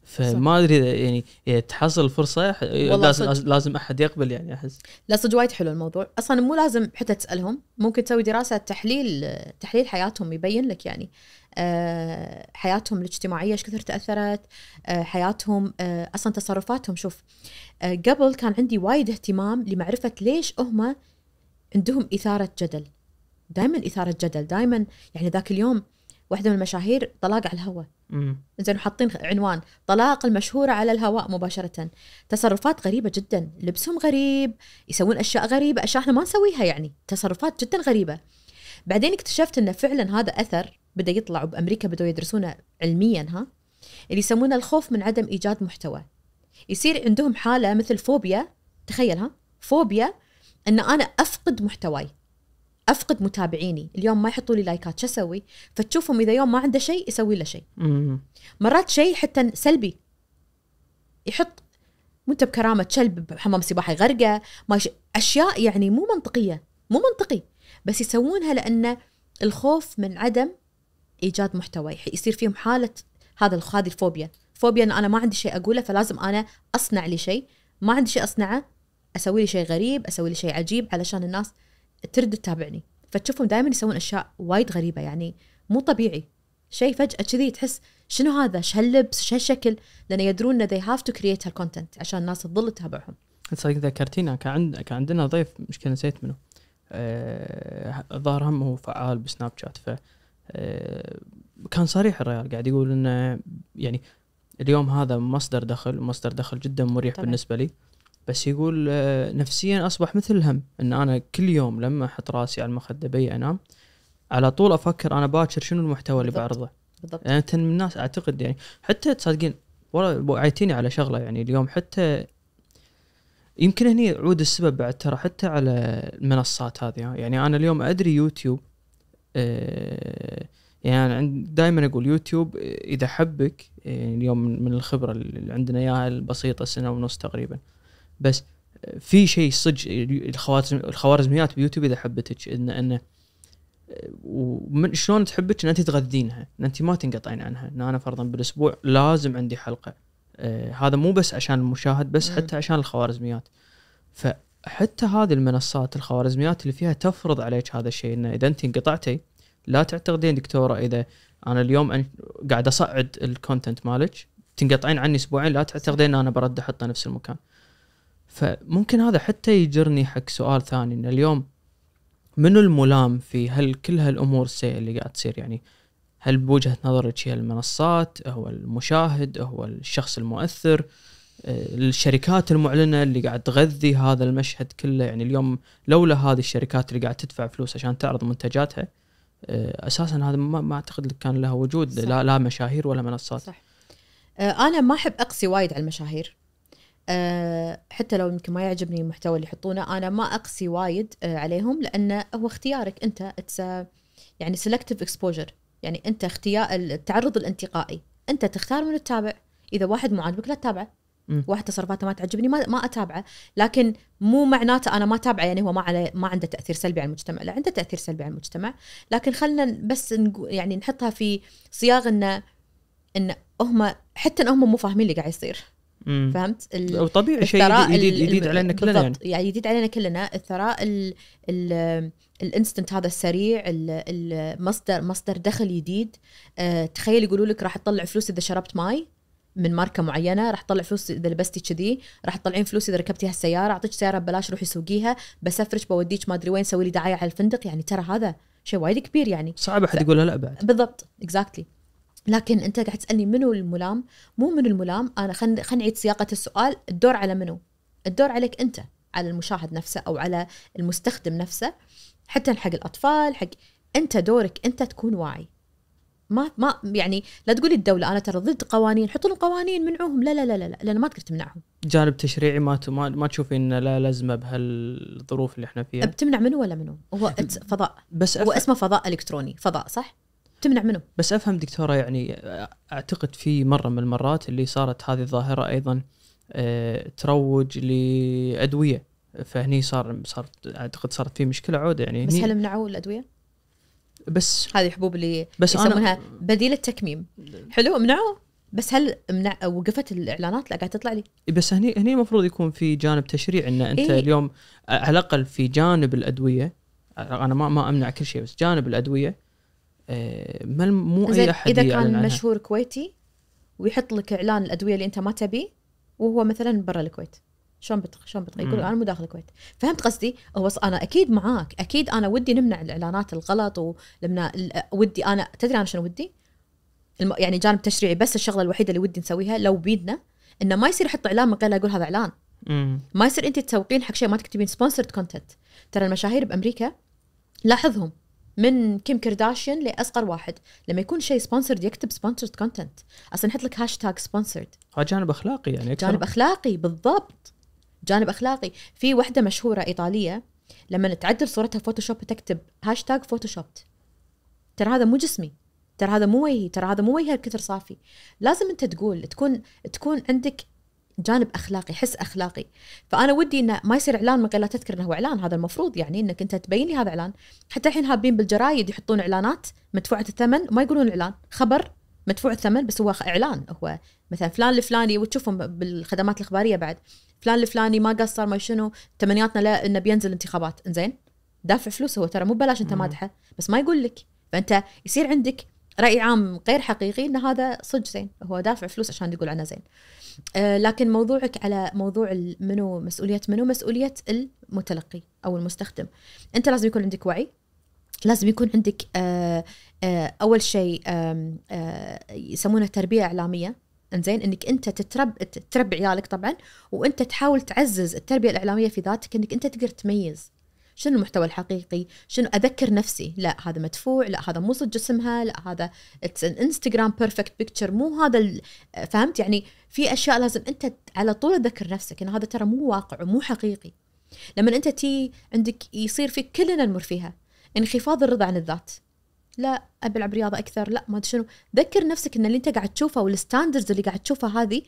فما ادري اذا يعني اذا تحصل فرصه لازم لازم احد يقبل يعني احس لا صدق وايد حلو الموضوع اصلا مو لازم حتى تسالهم ممكن تسوي دراسه تحليل تحليل حياتهم يبين لك يعني آه، حياتهم الاجتماعيه ايش كثر تاثرت آه، حياتهم آه، اصلا تصرفاتهم شوف قبل كان عندي وايد اهتمام لمعرفه ليش هم عندهم اثاره جدل دائما اثاره جدل دائما يعني ذاك اليوم واحده من المشاهير طلاق على الهواء زين وحاطين عنوان طلاق المشهورة على الهواء مباشرة تصرفات غريبة جدا لبسهم غريب يسوون أشياء غريبة أشياء احنا ما نسويها يعني تصرفات جدا غريبة بعدين اكتشفت أنه فعلا هذا أثر بدأ يطلع بامريكا بدأوا يدرسونه علميا ها اللي يسمونه الخوف من عدم إيجاد محتوى يصير عندهم حالة مثل فوبيا تخيل ها فوبيا أن أنا أفقد محتواي افقد متابعيني اليوم ما يحطوا لي لايكات شو اسوي فتشوفهم اذا يوم ما عنده شيء يسوي له شيء مرات شيء حتى سلبي يحط وانت بكرامه كلب بحمام سباحه يغرقه ماشي اشياء يعني مو منطقيه مو منطقي بس يسوونها لان الخوف من عدم ايجاد محتوى يصير فيهم حاله هذا هذه الفوبيا فوبيا ان انا ما عندي شيء اقوله فلازم انا اصنع لي شيء ما عندي شيء اصنعه اسوي لي شيء غريب اسوي لي شيء عجيب علشان الناس ترد تتابعني فتشوفهم دائما يسوون اشياء وايد غريبه يعني مو طبيعي شيء فجاه كذي تحس شنو هذا ايش هاللبس ايش هالشكل لان يدرون ان they have to create هالكونتنت عشان الناس تظل تتابعهم صدق ذكرتينا كان عند... كان عندنا ضيف مشكله نسيت منه الظاهر آه... هم هو فعال بسناب شات ف آه... كان صريح الريال قاعد يقول انه يعني اليوم هذا مصدر دخل مصدر دخل جدا مريح طبعا. بالنسبه لي بس يقول آه، نفسيا اصبح مثل الهم ان انا كل يوم لما احط راسي على المخده بي انام على طول افكر انا باكر شنو المحتوى اللي بعرضه بالضبط يعني من الناس اعتقد يعني حتى تصدقين والله وعيتيني على شغله يعني اليوم حتى يمكن هني يعود السبب بعد ترى حتى على المنصات هذه يعني انا اليوم ادري يوتيوب أه يعني دائما اقول يوتيوب آه، اذا حبك يعني اليوم من الخبره اللي عندنا اياها البسيطه سنه ونص تقريبا بس في شيء صدق الخوارزم الخوارزميات بيوتيوب اذا حبتك ان ان ومن شلون تحبك ان انت تغذينها ان انت ما تنقطعين عنها ان انا فرضا بالاسبوع لازم عندي حلقه آه هذا مو بس عشان المشاهد بس حتى عشان الخوارزميات فحتى هذه المنصات الخوارزميات اللي فيها تفرض عليك هذا الشيء انه اذا انت انقطعتي لا تعتقدين دكتوره اذا انا اليوم قاعد اصعد الكونتنت مالك تنقطعين عني اسبوعين لا تعتقدين ان انا برد احطه نفس المكان فممكن هذا حتى يجرني حق سؤال ثاني ان اليوم منو الملام في هل كل هالامور السيئه اللي قاعد تصير يعني هل بوجهه نظرك هي المنصات هو المشاهد هو الشخص المؤثر آه، الشركات المعلنه اللي قاعد تغذي هذا المشهد كله يعني اليوم لولا هذه الشركات اللي قاعد تدفع فلوس عشان تعرض منتجاتها آه، اساسا هذا ما, اعتقد كان لها وجود صح. لا لا مشاهير ولا منصات صح. آه، انا ما احب اقسي وايد على المشاهير آه، حتى لو يمكن ما يعجبني المحتوى اللي يحطونه انا ما اقسي وايد آه، عليهم لانه هو اختيارك انت اتس يعني سلكتيف اكسبوجر يعني انت اختيار التعرض الانتقائي انت تختار من تتابع اذا واحد مو عاجبك لا تتابعه واحد تصرفاته ما تعجبني ما, ما اتابعه لكن مو معناته انا ما اتابعه يعني هو ما علي ما عنده تاثير سلبي على المجتمع لا عنده تاثير سلبي على المجتمع لكن خلنا بس يعني نحطها في صياغ انه ان هم حتى ان هم مو فاهمين اللي قاعد يصير فهمت ال... وطبيعي شيء جديد جديد علينا كلنا يعني. يعني جديد علينا كلنا الثراء ال... ال... الانستنت هذا السريع المصدر مصدر دخل جديد أه تخيل يقولوا لك راح تطلع فلوس اذا شربت ماي من ماركه معينه راح تطلع فلوس اذا لبستي كذي راح تطلعين فلوس اذا ركبتي هالسياره اعطيك سياره ببلاش روحي سوقيها بسفرك بوديك ما ادري وين سوي لي دعايه على الفندق يعني ترى هذا شيء وايد كبير يعني صعب احد ف... يقولها لا بعد بالضبط اكزاكتلي exactly. لكن انت قاعد تسالني منو الملام مو من الملام انا خلينا نعيد صياغه السؤال الدور على منو الدور عليك انت على المشاهد نفسه او على المستخدم نفسه حتى حق الاطفال حق انت دورك انت تكون واعي ما ما يعني لا تقولي الدوله انا ترى ضد قوانين حطوا لهم قوانين منعوهم لا لا لا لا لان ما تقدر تمنعهم جانب تشريعي ما ما, ما انه لا لازمه بهالظروف اللي احنا فيها بتمنع منو ولا منو هو فضاء بس أف... هو اسمه فضاء الكتروني فضاء صح تمنع منه بس افهم دكتوره يعني اعتقد في مره من المرات اللي صارت هذه الظاهره ايضا آه، تروج لادويه فهني صار صارت اعتقد صارت في مشكله عوده يعني بس هل منعوا الادويه؟ بس هذه الحبوب اللي بس يسمونها أنا... بديل التكميم حلو منعوا بس هل منع وقفت الاعلانات لا قاعد تطلع لي بس هني هني المفروض يكون في جانب تشريع ان انت إيه؟ اليوم على الاقل في جانب الادويه انا ما ما امنع كل شيء بس جانب الادويه ما مو اي احد اذا كان مشهور كويتي ويحط لك اعلان الادويه اللي انت ما تبيه وهو مثلا برا الكويت شلون بتق... شلون بتق... يقول انا مو داخل الكويت فهمت قصدي هو انا اكيد معاك اكيد انا ودي نمنع الاعلانات الغلط ولمنا ودي انا تدري انا شنو ودي الم... يعني جانب تشريعي بس الشغله الوحيده اللي ودي نسويها لو بيدنا انه ما يصير يحط اعلان من غير لا يقول هذا اعلان ما يصير انت تسوقين حق شيء ما تكتبين سبونسرد كونتنت ترى المشاهير بامريكا لاحظهم من كيم كارداشيان لاصغر واحد لما يكون شيء سبونسرد يكتب سبونسرد كونتنت اصلا يحط لك هاشتاج سبونسرد هذا جانب اخلاقي يعني أكثر. جانب اخلاقي بالضبط جانب اخلاقي في وحده مشهوره ايطاليه لما تعدل صورتها فوتوشوب تكتب هاشتاج فوتوشوب ترى هذا مو جسمي ترى هذا مو وجهي ترى هذا مو وجهي كثر صافي لازم انت تقول تكون تكون عندك جانب اخلاقي حس اخلاقي فانا ودي انه ما يصير اعلان من غير لا تذكر انه هو اعلان هذا المفروض يعني انك انت تبين لي هذا اعلان حتى الحين هابين بالجرايد يحطون اعلانات مدفوعه الثمن وما يقولون اعلان خبر مدفوع الثمن بس هو اعلان هو مثلا فلان الفلاني وتشوفهم بالخدمات الاخباريه بعد فلان الفلاني ما قصر ما شنو تمنياتنا لا انه بينزل انتخابات انزين دافع فلوس هو ترى مو ببلاش انت مادحه بس ما يقول لك فانت يصير عندك راي عام غير حقيقي ان هذا صدق زين هو دافع فلوس عشان يقول عنه زين أه لكن موضوعك على موضوع منو مسؤوليه منو مسؤوليه المتلقي او المستخدم انت لازم يكون عندك وعي لازم يكون عندك أه أه اول شيء آه، يسمونه تربيه اعلاميه انزين انك انت تترب تربي عيالك طبعا وانت تحاول تعزز التربيه الاعلاميه في ذاتك انك انت تقدر تميز شنو المحتوى الحقيقي شنو اذكر نفسي لا هذا مدفوع لا هذا مو صدق جسمها لا هذا اتس ان انستغرام بيرفكت بيكتشر مو هذا فهمت يعني في اشياء لازم انت على طول تذكر نفسك ان هذا ترى مو واقع ومو حقيقي لما انت تي عندك يصير فيك كلنا نمر فيها انخفاض الرضا عن الذات لا ابي العب رياضه اكثر لا ما ادري شنو ذكر نفسك ان اللي انت قاعد تشوفه والستاندرز اللي قاعد تشوفها هذه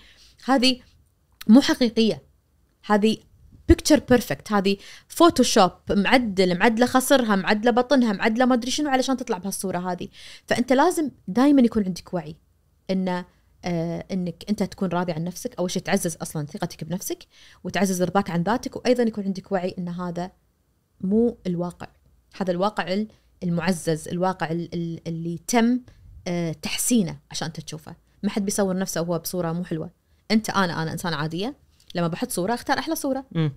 هذه مو حقيقيه هذه بيكتشر بيرفكت هذه فوتوشوب معدل معدله خصرها معدله بطنها معدله ما ادري شنو علشان تطلع بهالصوره هذه فانت لازم دائما يكون عندك وعي ان آه انك انت تكون راضي عن نفسك اول شيء تعزز اصلا ثقتك بنفسك وتعزز رضاك عن ذاتك وايضا يكون عندك وعي ان هذا مو الواقع هذا الواقع المعزز الواقع اللي تم آه تحسينه عشان تشوفه ما حد بيصور نفسه وهو بصوره مو حلوه انت انا انا انسانه عاديه لما بحط صوره اختار احلى صوره م.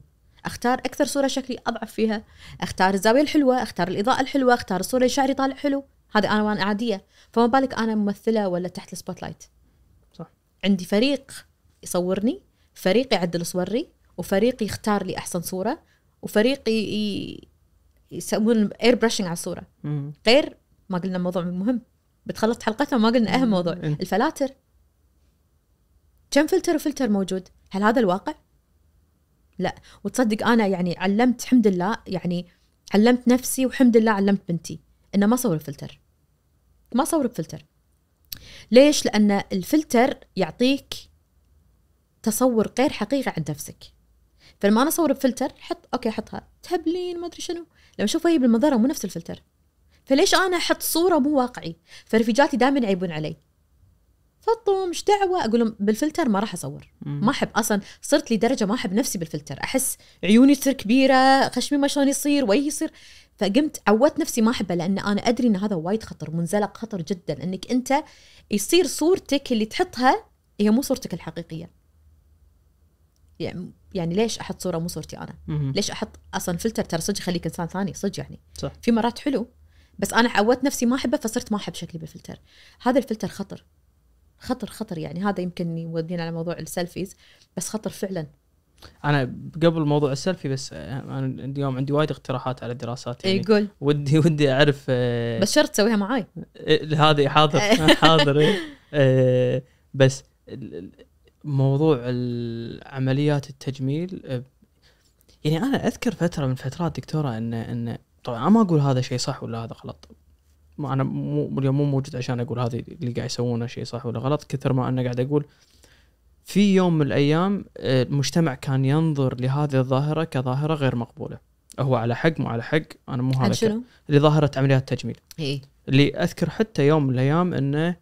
اختار اكثر صوره شكلي اضعف فيها اختار الزاويه الحلوه اختار الاضاءه الحلوه اختار الصوره اللي شعري طالع حلو هذه انا وانا عاديه فما بالك انا ممثله ولا تحت السبوت لايت صح عندي فريق يصورني فريق يعدل صوري وفريق يختار لي احسن صوره وفريق ي... يسوون اير برشنج على الصوره م. غير ما قلنا موضوع مهم بتخلص حلقتنا ما قلنا اهم موضوع الفلاتر كم فلتر وفلتر موجود هل هذا الواقع؟ لا وتصدق انا يعني علمت الحمد لله يعني علمت نفسي والحمد لله علمت بنتي انه ما صور بفلتر ما صور بفلتر ليش؟ لان الفلتر يعطيك تصور غير حقيقي عن نفسك فلما انا اصور بفلتر حط اوكي حطها تهبلين ما ادري شنو لما اشوفها هي بالمنظره مو نفس الفلتر فليش انا احط صوره مو واقعي فرفيجاتي دائما يعيبون علي فطوم ايش دعوه اقول لهم بالفلتر ما راح اصور ما احب اصلا صرت لدرجه ما احب نفسي بالفلتر احس عيوني تصير كبيره خشمي ما شلون يصير وجهي يصير فقمت عودت نفسي ما احبه لان انا ادري ان هذا وايد خطر منزلق خطر جدا انك انت يصير صورتك اللي تحطها هي مو صورتك الحقيقيه يعني يعني ليش احط صوره مو صورتي انا مم. ليش احط اصلا فلتر ترى صدق يخليك انسان ثاني صدق يعني صح. في مرات حلو بس انا عودت نفسي ما احبه فصرت ما احب شكلي بالفلتر هذا الفلتر خطر خطر خطر يعني هذا يمكن يودينا على موضوع السيلفيز بس خطر فعلا انا قبل موضوع السيلفي بس آه، انا اليوم عندي وايد اقتراحات على الدراسات إيه، يعني يقول ودي ودي اعرف آه بس شرط تسويها معاي إيه، هذه حاضر (laughs) حاضر إيه. آه بس موضوع عمليات التجميل آه، يعني انا اذكر فتره من فترات دكتوره ان ان طبعا ما اقول هذا شيء صح ولا هذا غلط ما انا مو اليوم مو موجود عشان اقول هذه اللي قاعد يسوونه شيء صح ولا غلط كثر ما انا قاعد اقول في يوم من الايام آه، المجتمع كان ينظر لهذه الظاهره كظاهره غير مقبوله هو على حق مو على حق انا مو هذا شنو؟ لظاهره عمليات التجميل إيه؟ اللي اذكر حتى يوم من الايام انه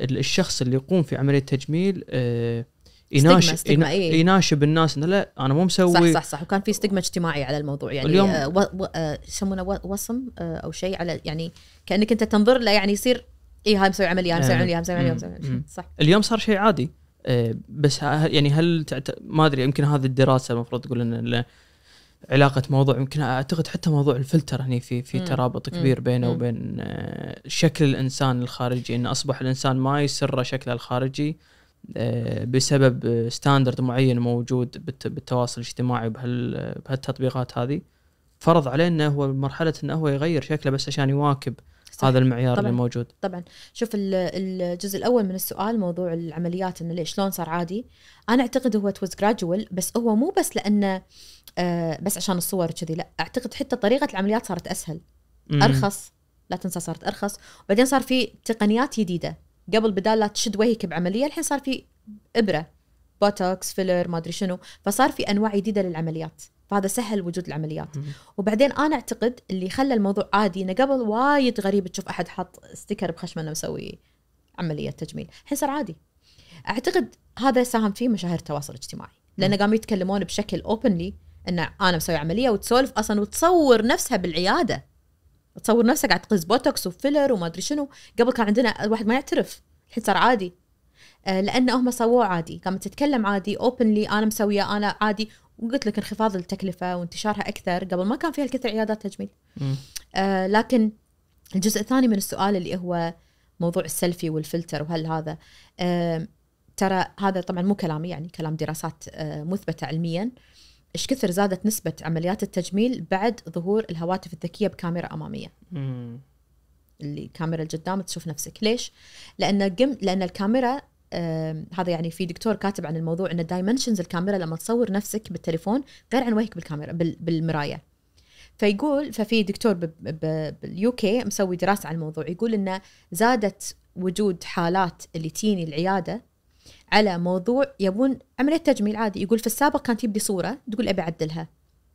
الشخص اللي يقوم في عمليه تجميل آه يناشب إيه. يناشب الناس انه لا انا مو مسوي صح صح صح وكان في ستيغما اجتماعي على الموضوع يعني اليوم آه، آه، يسمونه آه وصم آه او شيء على يعني كانك انت تنظر له يعني يصير اي هاي مسوي عمليه هاي مسوي عمليه هاي مسوي عمليه صح اليوم صار شيء عادي آه، بس يعني هل تعت... ما ادري يمكن هذه الدراسه المفروض تقول ان علاقه موضوع يمكن اعتقد حتى موضوع الفلتر هني في في ترابط كبير بينه وبين شكل الانسان الخارجي انه اصبح الانسان ما يسره شكله الخارجي آه، بسبب ستاندرد معين موجود بالتواصل الاجتماعي بهالتطبيقات هذه فرض علينا هو مرحله انه هو يغير شكله بس عشان يواكب صحيح. هذا المعيار طبعًا. الموجود طبعا شوف الجزء الاول من السؤال موضوع العمليات انه ليش شلون صار عادي انا اعتقد هو توز جراجوال بس هو مو بس لانه آه بس عشان الصور كذي لا اعتقد حتى طريقه العمليات صارت اسهل ارخص لا تنسى صارت ارخص وبعدين صار في تقنيات جديده قبل بدال لا تشد وجهك بعمليه الحين صار في ابره بوتوكس فيلر ما ادري شنو فصار في انواع جديده للعمليات فهذا سهل وجود العمليات وبعدين انا اعتقد اللي خلى الموضوع عادي انه قبل وايد غريب تشوف احد حاط ستيكر بخشمه انه مسوي عمليه تجميل الحين صار عادي اعتقد هذا ساهم فيه مشاهير التواصل الاجتماعي لانه قاموا يتكلمون بشكل اوبنلي ان انا مسوي عمليه وتسولف اصلا وتصور نفسها بالعياده تصور نفسك قاعد تقز بوتوكس وفيلر وما ادري شنو قبل كان عندنا الواحد ما يعترف الحين صار عادي لانه لان هم سووه عادي قامت تتكلم عادي اوبنلي انا مسويه انا عادي وقلت لك انخفاض التكلفه وانتشارها اكثر قبل ما كان فيها الكثر عيادات تجميل آه لكن الجزء الثاني من السؤال اللي هو موضوع السيلفي والفلتر وهل هذا آه ترى هذا طبعا مو كلامي يعني كلام دراسات آه مثبته علميا آه ايش كثر زادت نسبه عمليات التجميل بعد ظهور الهواتف الذكيه بكاميرا اماميه مم. اللي كاميرا القدام تشوف نفسك ليش لان قم لان الكاميرا آه هذا يعني في دكتور كاتب عن الموضوع ان دايمنشنز الكاميرا لما تصور نفسك بالتليفون غير عن وجهك بالكاميرا بال... بالمرايه فيقول ففي دكتور ب... ب... باليو كي مسوي دراسه عن الموضوع يقول انه زادت وجود حالات اللي تيني العياده على موضوع يبون عمليه تجميل عادي يقول في السابق كانت يبدي صوره تقول ابي اعدلها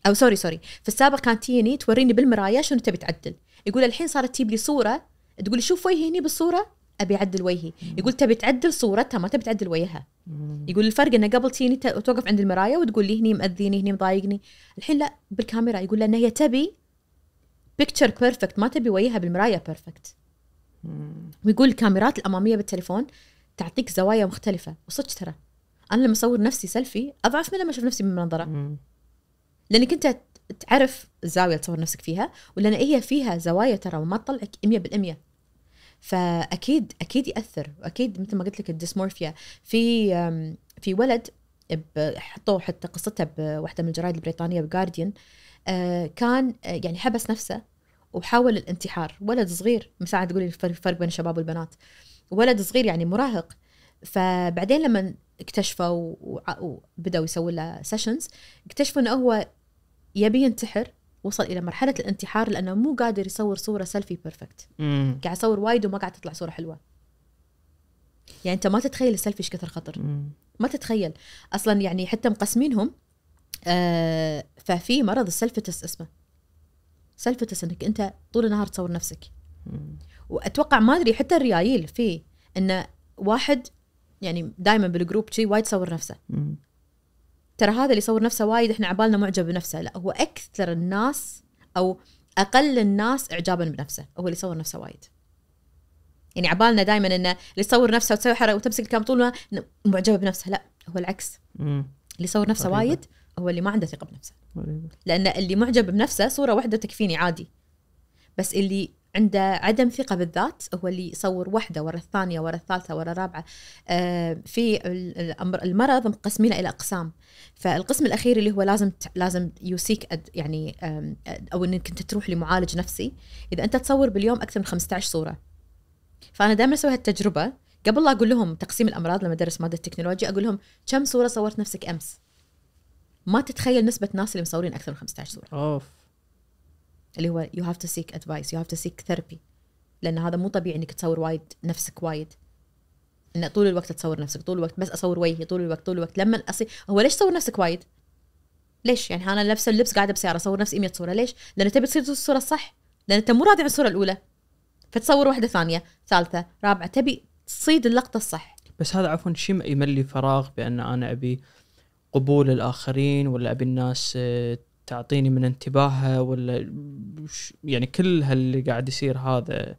او سوري سوري في السابق كانت تجيني توريني بالمرايه شنو تبي تعدل يقول الحين صارت تجيب لي صوره تقول شوف وجهي هني بالصوره ابي اعدل وجهي يقول تبي تعدل صورتها ما تبي تعدل وجهها يقول الفرق انه قبل تجيني توقف عند المرايه وتقول لي هني مأذيني هني مضايقني الحين لا بالكاميرا يقول لان هي تبي بيكتشر بيرفكت ما تبي وجهها بالمرايه بيرفكت ويقول الكاميرات الاماميه بالتليفون تعطيك زوايا مختلفه وصدق ترى انا لما اصور نفسي سيلفي اضعف من لما اشوف نفسي من منظره لانك انت تعرف الزاويه اللي تصور نفسك فيها ولان هي فيها زوايا ترى وما تطلعك 100% فاكيد اكيد ياثر واكيد مثل ما قلت لك الديسمورفيا في في ولد حطوا حتى قصته بواحده من الجرايد البريطانيه بجارديان آه، كان آه، يعني حبس نفسه وحاول الانتحار ولد صغير مساعد تقول الفرق بين الشباب والبنات ولد صغير يعني مراهق فبعدين لما اكتشفوا وبداوا يسووا له سيشنز اكتشفوا انه هو يبي ينتحر وصل الى مرحله الانتحار لانه مو قادر يصور صوره سيلفي بيرفكت قاعد يصور وايد وما قاعد تطلع صوره حلوه يعني انت ما تتخيل السيلفي ايش كثر خطر ما تتخيل اصلا يعني حتى مقسمينهم آه ففي مرض السلفتس اسمه سلفتس انك انت طول النهار تصور نفسك مم. واتوقع ما ادري حتى الريايل في ان واحد يعني دائما بالجروب شي وايد يصور نفسه ترى هذا اللي يصور نفسه وايد احنا عبالنا معجب بنفسه لا هو اكثر الناس او اقل الناس اعجابا بنفسه هو اللي يصور نفسه وايد يعني عبالنا دائما انه اللي يصور نفسه وتسوي حركه وتمسك الكام طول ما معجبه بنفسها لا هو العكس مم. اللي يصور نفسه غريبة. وايد هو اللي ما عنده ثقه بنفسه غريبة. لان اللي معجب بنفسه صوره واحده تكفيني عادي بس اللي عنده عدم ثقة بالذات هو اللي يصور واحدة ورا الثانية ورا الثالثة ورا الرابعة آه، في المرض مقسمينه إلى أقسام فالقسم الأخير اللي هو لازم لازم يوسيك يعني آه، أو أنك أنت تروح لمعالج نفسي إذا أنت تصور باليوم أكثر من 15 صورة فأنا دائما أسوي هالتجربة قبل لا أقول لهم تقسيم الأمراض لما درس مادة التكنولوجيا أقول لهم كم صورة صورت نفسك أمس ما تتخيل نسبة الناس اللي مصورين أكثر من 15 صورة أوف. اللي هو يو هاف تو سيك ادفايس يو هاف تو سيك ثيرابي لان هذا مو طبيعي انك تصور وايد نفسك وايد ان طول الوقت تصور نفسك طول الوقت بس اصور وجهي طول الوقت طول الوقت لما اصير هو ليش تصور نفسك وايد؟ ليش؟ يعني انا نفس اللبس قاعده بسياره اصور نفسي 100 صوره ليش؟ لان تبي تصير الصوره الصح لان انت مو راضي عن الصوره الاولى فتصور واحده ثانيه ثالثه رابعه تبي تصيد اللقطه الصح بس هذا عفوا شيء يملي فراغ بان انا ابي قبول الاخرين ولا ابي الناس آه، تعطيني من انتباهها ولا يعني كل هاللي قاعد يصير هذا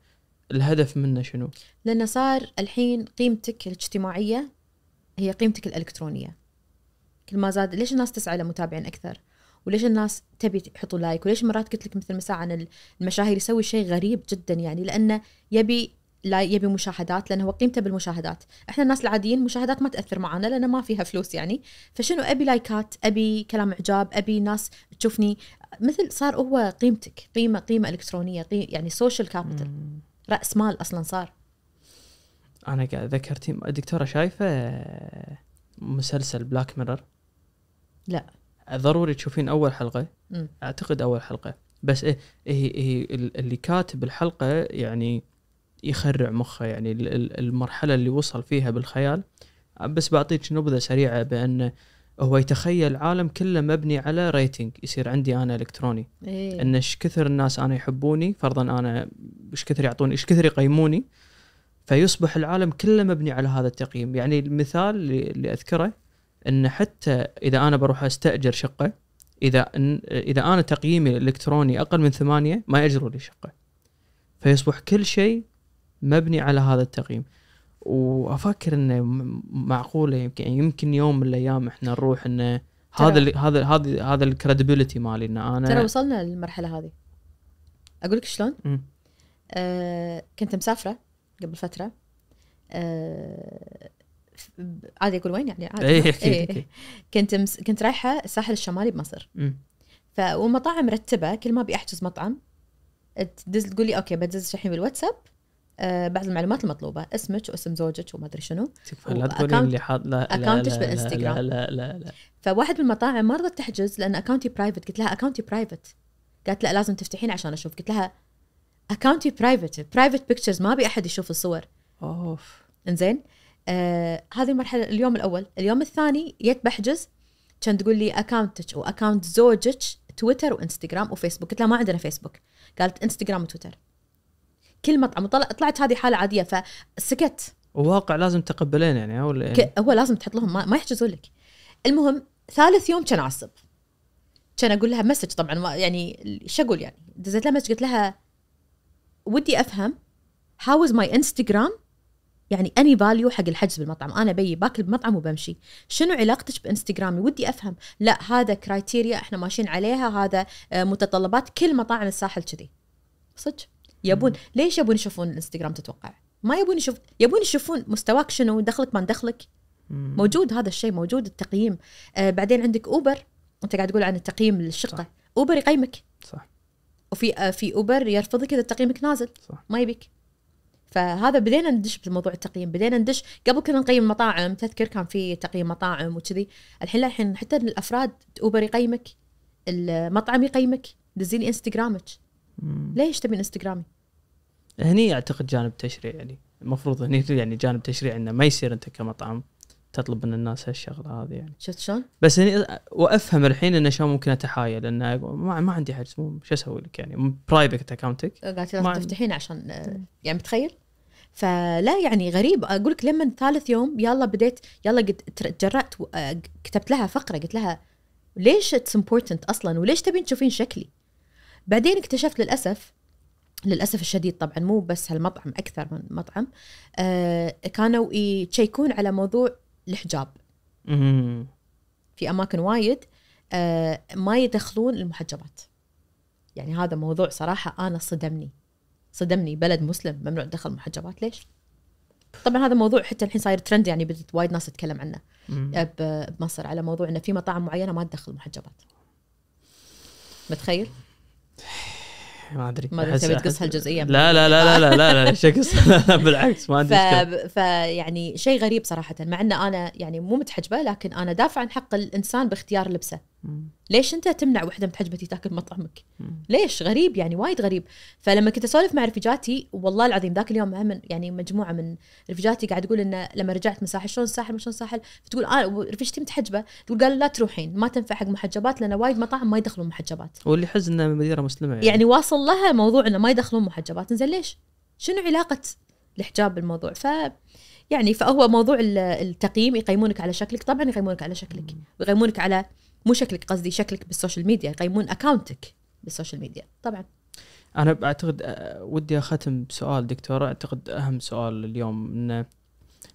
الهدف منه شنو؟ لأنه صار الحين قيمتك الاجتماعية هي قيمتك الإلكترونية كل ما زاد ليش الناس تسعى لمتابعين أكثر؟ وليش الناس تبي يحطوا لايك وليش مرات قلت لك مثل مساء عن المشاهير يسوي شيء غريب جدا يعني لانه يبي لا يبي مشاهدات لانه هو قيمته بالمشاهدات احنا الناس العاديين مشاهدات ما تاثر معانا لان ما فيها فلوس يعني فشنو ابي لايكات ابي كلام اعجاب ابي ناس تشوفني مثل صار هو قيمتك قيمه قيمه الكترونيه قيمة يعني سوشيال كابيتال راس مال اصلا صار انا قاعد ذكرتي دكتوره شايفه مسلسل بلاك ميرور لا ضروري تشوفين اول حلقه م. اعتقد اول حلقه بس إيه, إيه, إيه اللي كاتب الحلقه يعني يخرع مخه يعني المرحله اللي وصل فيها بالخيال بس بعطيك نبذه سريعه بان هو يتخيل عالم كله مبني على ريتنج يصير عندي انا الكتروني إيه. ان ايش كثر الناس انا يحبوني فرضا انا ايش كثر يعطوني ايش كثر يقيموني فيصبح العالم كله مبني على هذا التقييم يعني المثال اللي اذكره ان حتى اذا انا بروح استاجر شقه اذا اذا انا تقييمي الالكتروني اقل من ثمانية ما ياجروا لي شقه فيصبح كل شيء مبني على هذا التقييم وافكر انه معقوله يمكن يعني يمكن يوم من الايام احنا نروح انه هذا اللي هذا هذا هذا الكريديبيلتي مالي ان انا ترى وصلنا للمرحله هذه اقول لك شلون؟ آه كنت مسافره قبل فتره آه عادي اقول وين يعني عادي ايه ايه كنت مس... كنت رايحه الساحل الشمالي بمصر ف ومطاعم مرتبه كل ما ابي احجز مطعم تدز تقول لي اوكي بدز الحين بالواتساب آه، بعض المعلومات المطلوبه اسمك واسم زوجك وما ادري شنو لا تقولين اللي حاط لا اكونتك بالانستغرام لا لا لا, لا. فواحد من المطاعم ما رضت تحجز لان اكونتي برايفت قلت لها اكونتي برايفت قالت لا لازم تفتحين عشان اشوف قلت لها اكونتي برايفت برايفت بيكتشرز ما ابي احد يشوف الصور اوف انزين آه هذه المرحله اليوم الاول اليوم الثاني جيت بحجز كان تقول لي اكونتك واكونت زوجك تويتر وانستغرام وفيسبوك قلت لها ما عندنا فيسبوك قالت انستغرام وتويتر كل مطعم طلعت هذه حاله عاديه فسكت وواقع لازم تقبلين يعني ولا يعني؟ ك... هو لازم تحط لهم ما, ما يحجزون لك المهم ثالث يوم كان اعصب كان اقول لها مسج طبعا ما يعني ايش اقول يعني دزيت لها مسج قلت لها ودي افهم هاو از ماي انستغرام يعني اني فاليو حق الحجز بالمطعم انا بي باكل بمطعم وبمشي شنو علاقتك بانستغرامي ودي افهم لا هذا كرايتيريا احنا ماشيين عليها هذا آه، متطلبات كل مطاعم الساحل كذي صدق يبون ليش يبون يشوفون الانستغرام تتوقع ما يبون يشوف يبون يشوفون مستواك شنو دخلك ما دخلك موجود هذا الشيء موجود التقييم آه بعدين عندك اوبر انت قاعد تقول عن التقييم للشقه صح. اوبر يقيمك صح وفي آه في اوبر يرفضك اذا تقييمك نازل صح. ما يبيك فهذا بدينا ندش بموضوع التقييم بدينا ندش قبل كنا نقيم المطاعم تذكر كان في تقييم مطاعم وكذي الحين الحين حتى الافراد اوبر يقيمك المطعم يقيمك دزيني انستغرامك ليش تبين انستغرامي هني اعتقد جانب تشريع يعني المفروض هني يعني جانب تشريع انه ما يصير انت كمطعم تطلب من الناس هالشغله هذه يعني شفت شلون؟ بس هني وافهم الحين انه شلون ممكن اتحايل انه ما, ما عندي حجز شو اسوي لك يعني برايفت اكونتك قالت لازم تفتحين عشان يعني متخيل؟ فلا يعني غريب اقول لك لما ثالث يوم يلا بديت يلا قد تجرأت آه، كتبت لها فقره قلت لها ليش اتس امبورتنت اصلا وليش تبين تشوفين شكلي؟ بعدين اكتشفت للاسف للاسف الشديد طبعا مو بس هالمطعم اكثر من مطعم آه كانوا يتشيكون على موضوع الحجاب في اماكن وايد آه ما يدخلون المحجبات يعني هذا موضوع صراحه انا صدمني صدمني بلد مسلم ممنوع تدخل محجبات ليش طبعا هذا موضوع حتى الحين صاير ترند يعني بدت وايد ناس تتكلم عنه آه، بمصر على موضوع انه في مطاعم معينه ما تدخل محجبات متخيل ما ادري ما ادري تقص هالجزئيه لا لا لا لا لا لا لا قصة بالعكس ما عندي ف... فيعني شيء غريب صراحه مع ان انا يعني مو متحجبه لكن انا دافع عن حق الانسان باختيار لبسه ليش انت تمنع وحده متحجبتي تاكل مطعمك؟ ليش؟ غريب يعني وايد غريب، فلما كنت اسولف مع رفيجاتي والله العظيم ذاك اليوم يعني مجموعه من رفيجاتي قاعد تقول انه لما رجعت من الساحل شلون الساحل شلون الساحل؟ فتقول انا آه، رفيجتي متحجبه، تقول قال لا تروحين ما تنفع حق محجبات لان وايد مطاعم ما يدخلون محجبات. واللي حزن انها مديره مسلمه يعني. يعني واصل لها موضوع انه ما يدخلون محجبات، زين ليش؟ شنو علاقه الحجاب بالموضوع؟ ف يعني فهو موضوع التقييم يقيمونك على شكلك، طبعا يقيمونك على شكلك، ويقيمونك على مو شكلك قصدي شكلك بالسوشيال ميديا يقيمون اكاونتك بالسوشيال ميديا طبعا انا اعتقد آه، ودي اختم بسؤال دكتور اعتقد اهم سؤال اليوم انه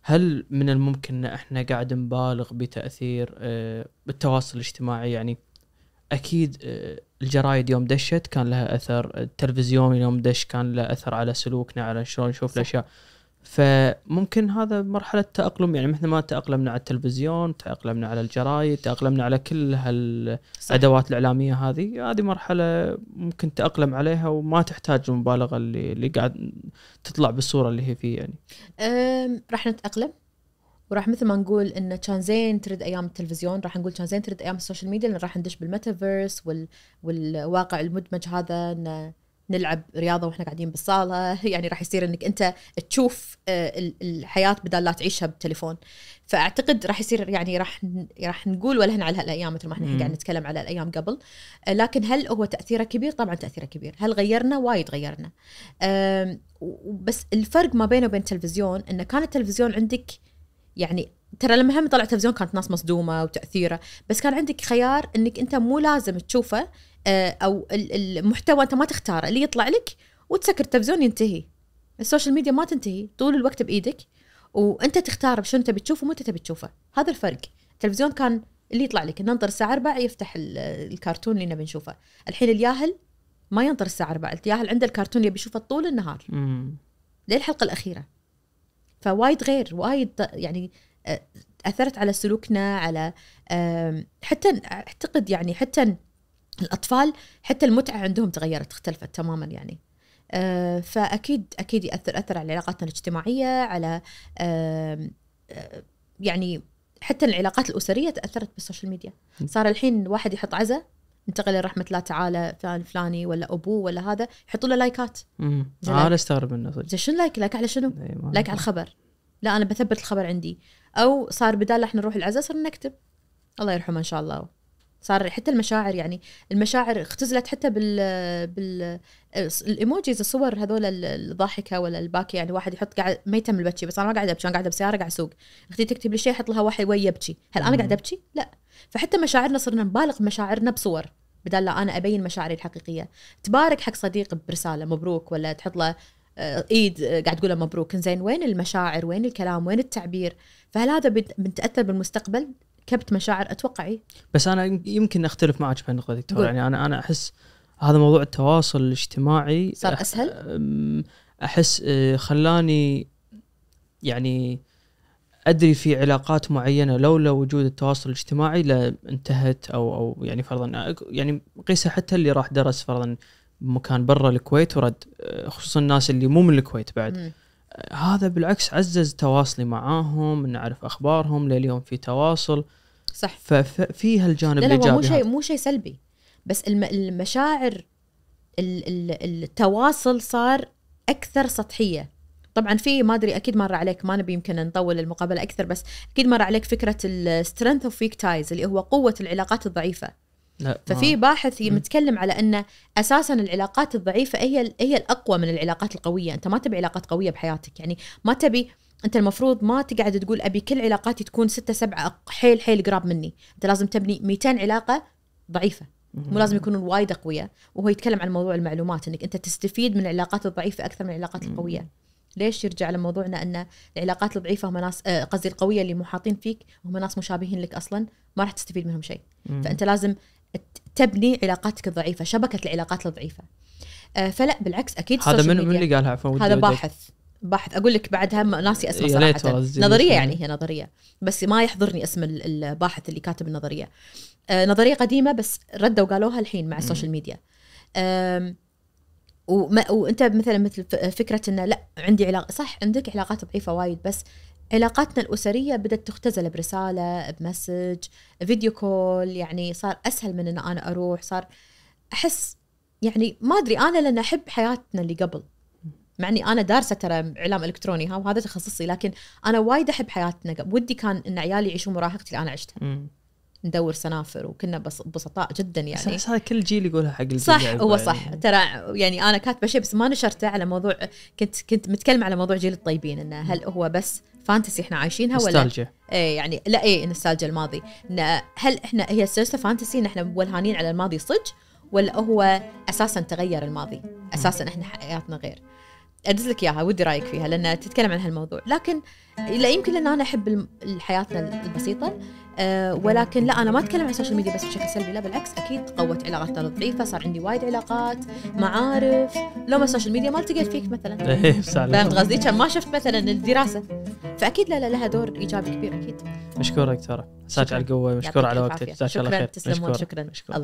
هل من الممكن ان احنا قاعد نبالغ بتاثير آه، التواصل الاجتماعي يعني اكيد آه، الجرايد يوم دشت كان لها اثر التلفزيون يوم دش كان له اثر على سلوكنا على شلون نشوف الاشياء فممكن هذا مرحله تاقلم يعني مثل ما تاقلمنا على التلفزيون تاقلمنا على الجرايد تاقلمنا على كل هالادوات الاعلاميه هذه هذه مرحله ممكن تاقلم عليها وما تحتاج المبالغه اللي, اللي قاعد تطلع بالصوره اللي هي فيه يعني راح نتاقلم وراح مثل ما نقول انه كان زين ترد ايام التلفزيون راح نقول كان زين ترد ايام السوشيال ميديا لان راح ندش بالميتافيرس وال... والواقع المدمج هذا انه نلعب رياضه واحنا قاعدين بالصاله يعني راح يصير انك انت تشوف آه، الحياه بدل لا تعيشها بالتليفون فاعتقد راح يصير يعني راح راح نقول ولهنا على هالايام مثل ما احنا قاعد نتكلم على الايام قبل آه، لكن هل هو تاثيره كبير؟ طبعا تاثيره كبير، هل غيرنا؟ وايد غيرنا. بس الفرق ما بينه وبين التلفزيون انه كان التلفزيون عندك يعني ترى لما هم طلع تلفزيون كانت ناس مصدومه وتاثيره بس كان عندك خيار انك انت مو لازم تشوفه آه، او المحتوى انت ما تختاره اللي يطلع لك وتسكر التلفزيون ينتهي السوشيال ميديا ما تنتهي طول الوقت بايدك وانت تختار بشنو تبي تشوفه ومتى تبي تشوفه هذا الفرق التلفزيون كان اللي يطلع لك ننطر الساعه 4 يفتح الكرتون اللي نبي نشوفه الحين الياهل ما ينطر الساعه 4 الياهل عنده الكرتون اللي يشوفه طول النهار للحلقه الاخيره فوايد غير وايد يعني اثرت على سلوكنا على حتى اعتقد يعني حتى الاطفال حتى المتعه عندهم تغيرت اختلفت تماما يعني فاكيد اكيد ياثر اثر على علاقاتنا الاجتماعيه على يعني حتى العلاقات الاسريه تاثرت بالسوشيال ميديا صار الحين واحد يحط عزاء انتقل لرحمه الله تعالى فلان فلاني ولا ابوه ولا هذا يحطوا له لايكات امم انا استغرب منه صدق شنو لايك لايك على شنو؟ لايك على الخبر لا انا بثبت الخبر عندي او صار بدال احنا نروح العزاء صرنا نكتب الله يرحمه ان شاء الله صار حتى المشاعر يعني المشاعر اختزلت حتى بال بال الايموجيز الصور هذول الضاحكه ولا الباكي يعني واحد يحط قاعد ما يتم البكي بس انا ما قاعد ابكي انا قاعده بسياره قاعد اسوق اختي تكتب لي شيء احط لها واحد وي يبكي هل انا قاعده ابكي؟ لا فحتى مشاعرنا صرنا نبالغ بمشاعرنا بصور بدل لا انا ابين مشاعري الحقيقيه تبارك حق صديق برساله مبروك ولا تحط له آه، ايد آه، قاعد تقول مبروك زين وين المشاعر وين الكلام وين التعبير فهل هذا بنتاثر بالمستقبل كبت مشاعر اتوقع بس انا يمكن اختلف معك في النقطه دكتور يعني انا انا احس هذا موضوع التواصل الاجتماعي صار اسهل احس آه، خلاني يعني ادري في علاقات معينه لولا وجود التواصل الاجتماعي لانتهت او او يعني فرضا يعني قيسها حتى اللي راح درس فرضا مكان برا الكويت ورد خصوصا الناس اللي مو من الكويت بعد م. آه، هذا بالعكس عزز تواصلي معاهم نعرف اخبارهم لليوم في تواصل صح ففي هالجانب لا الايجابي مو شيء مو شيء سلبي بس المشاعر التواصل صار اكثر سطحيه طبعا في ما ادري اكيد مر عليك ما نبي يمكن نطول المقابله اكثر بس اكيد مر عليك فكره السترينث اوف ويك تايز اللي هو قوه العلاقات الضعيفه لا. ففي باحث يتكلم على ان اساسا العلاقات الضعيفه هي هي الاقوى من العلاقات القويه انت ما تبي علاقات قويه بحياتك يعني ما تبي انت المفروض ما تقعد تقول ابي كل علاقاتي تكون ستة سبعة حيل حيل قراب مني انت لازم تبني 200 علاقه ضعيفه مو لازم يكونون وايد اقوياء وهو يتكلم عن موضوع المعلومات انك انت تستفيد من العلاقات الضعيفه اكثر من العلاقات القويه ليش يرجع لموضوعنا ان العلاقات الضعيفه هم ناس آه، قصدي القويه اللي محاطين فيك هم ناس مشابهين لك اصلا ما راح تستفيد منهم شيء فانت لازم تبني علاقاتك الضعيفه شبكه العلاقات الضعيفه آه، فلا بالعكس اكيد هذا من من اللي قالها عفوا هذا باحث باحث اقول لك بعدها ناسي اسمه صراحه نظريه يعني هي نظريه بس ما يحضرني اسم الباحث اللي كاتب النظريه آه، نظريه قديمه بس ردوا قالوها الحين مع السوشيال ميديا وما وانت مثلا مثل فكره انه لا عندي علاقه صح عندك علاقات ضعيفه وايد بس علاقاتنا الاسريه بدات تختزل برساله بمسج فيديو كول يعني صار اسهل من ان انا اروح صار احس يعني ما ادري انا لان احب حياتنا اللي قبل مع اني انا دارسه ترى اعلام الكتروني ها وهذا تخصصي لكن انا وايد احب حياتنا قبل ودي كان ان عيالي يعيشون مراهقتي اللي انا عشتها م. ندور سنافر وكنا بس بسطاء جدا يعني بس هذا كل جيل يقولها حق الجيل صح هو يعني. صح يعني. ترى يعني انا كاتبه شيء بس ما نشرته على موضوع كنت كنت متكلمه على موضوع جيل الطيبين انه هل هو بس فانتسي احنا عايشينها ولا نستالجيا ايه يعني لا ايه نستالجيا الماضي هل احنا هي السلسله فانتسي ان احنا ولهانين على الماضي صدق ولا هو اساسا تغير الماضي اساسا احنا حياتنا غير ادز لك اياها ودي رايك فيها لان تتكلم عن هالموضوع لكن لا يمكن ان انا احب حياتنا البسيطه أه ولكن لا انا ما اتكلم عن السوشيال ميديا بس بشكل سلبي لا بالعكس اكيد قوت علاقاتنا الضعيفه صار عندي وايد علاقات معارف لو ما السوشيال ميديا ما التقيت فيك مثلا (laughs) إيه، فهمت قصدي كان ما شفت مثلا الدراسه فاكيد لا لا لها دور ايجابي كبير اكيد مشكورة دكتوره مساك على القوه مشكوره على وقتك جزاك الله خير تسلمون شكرا, شكرا.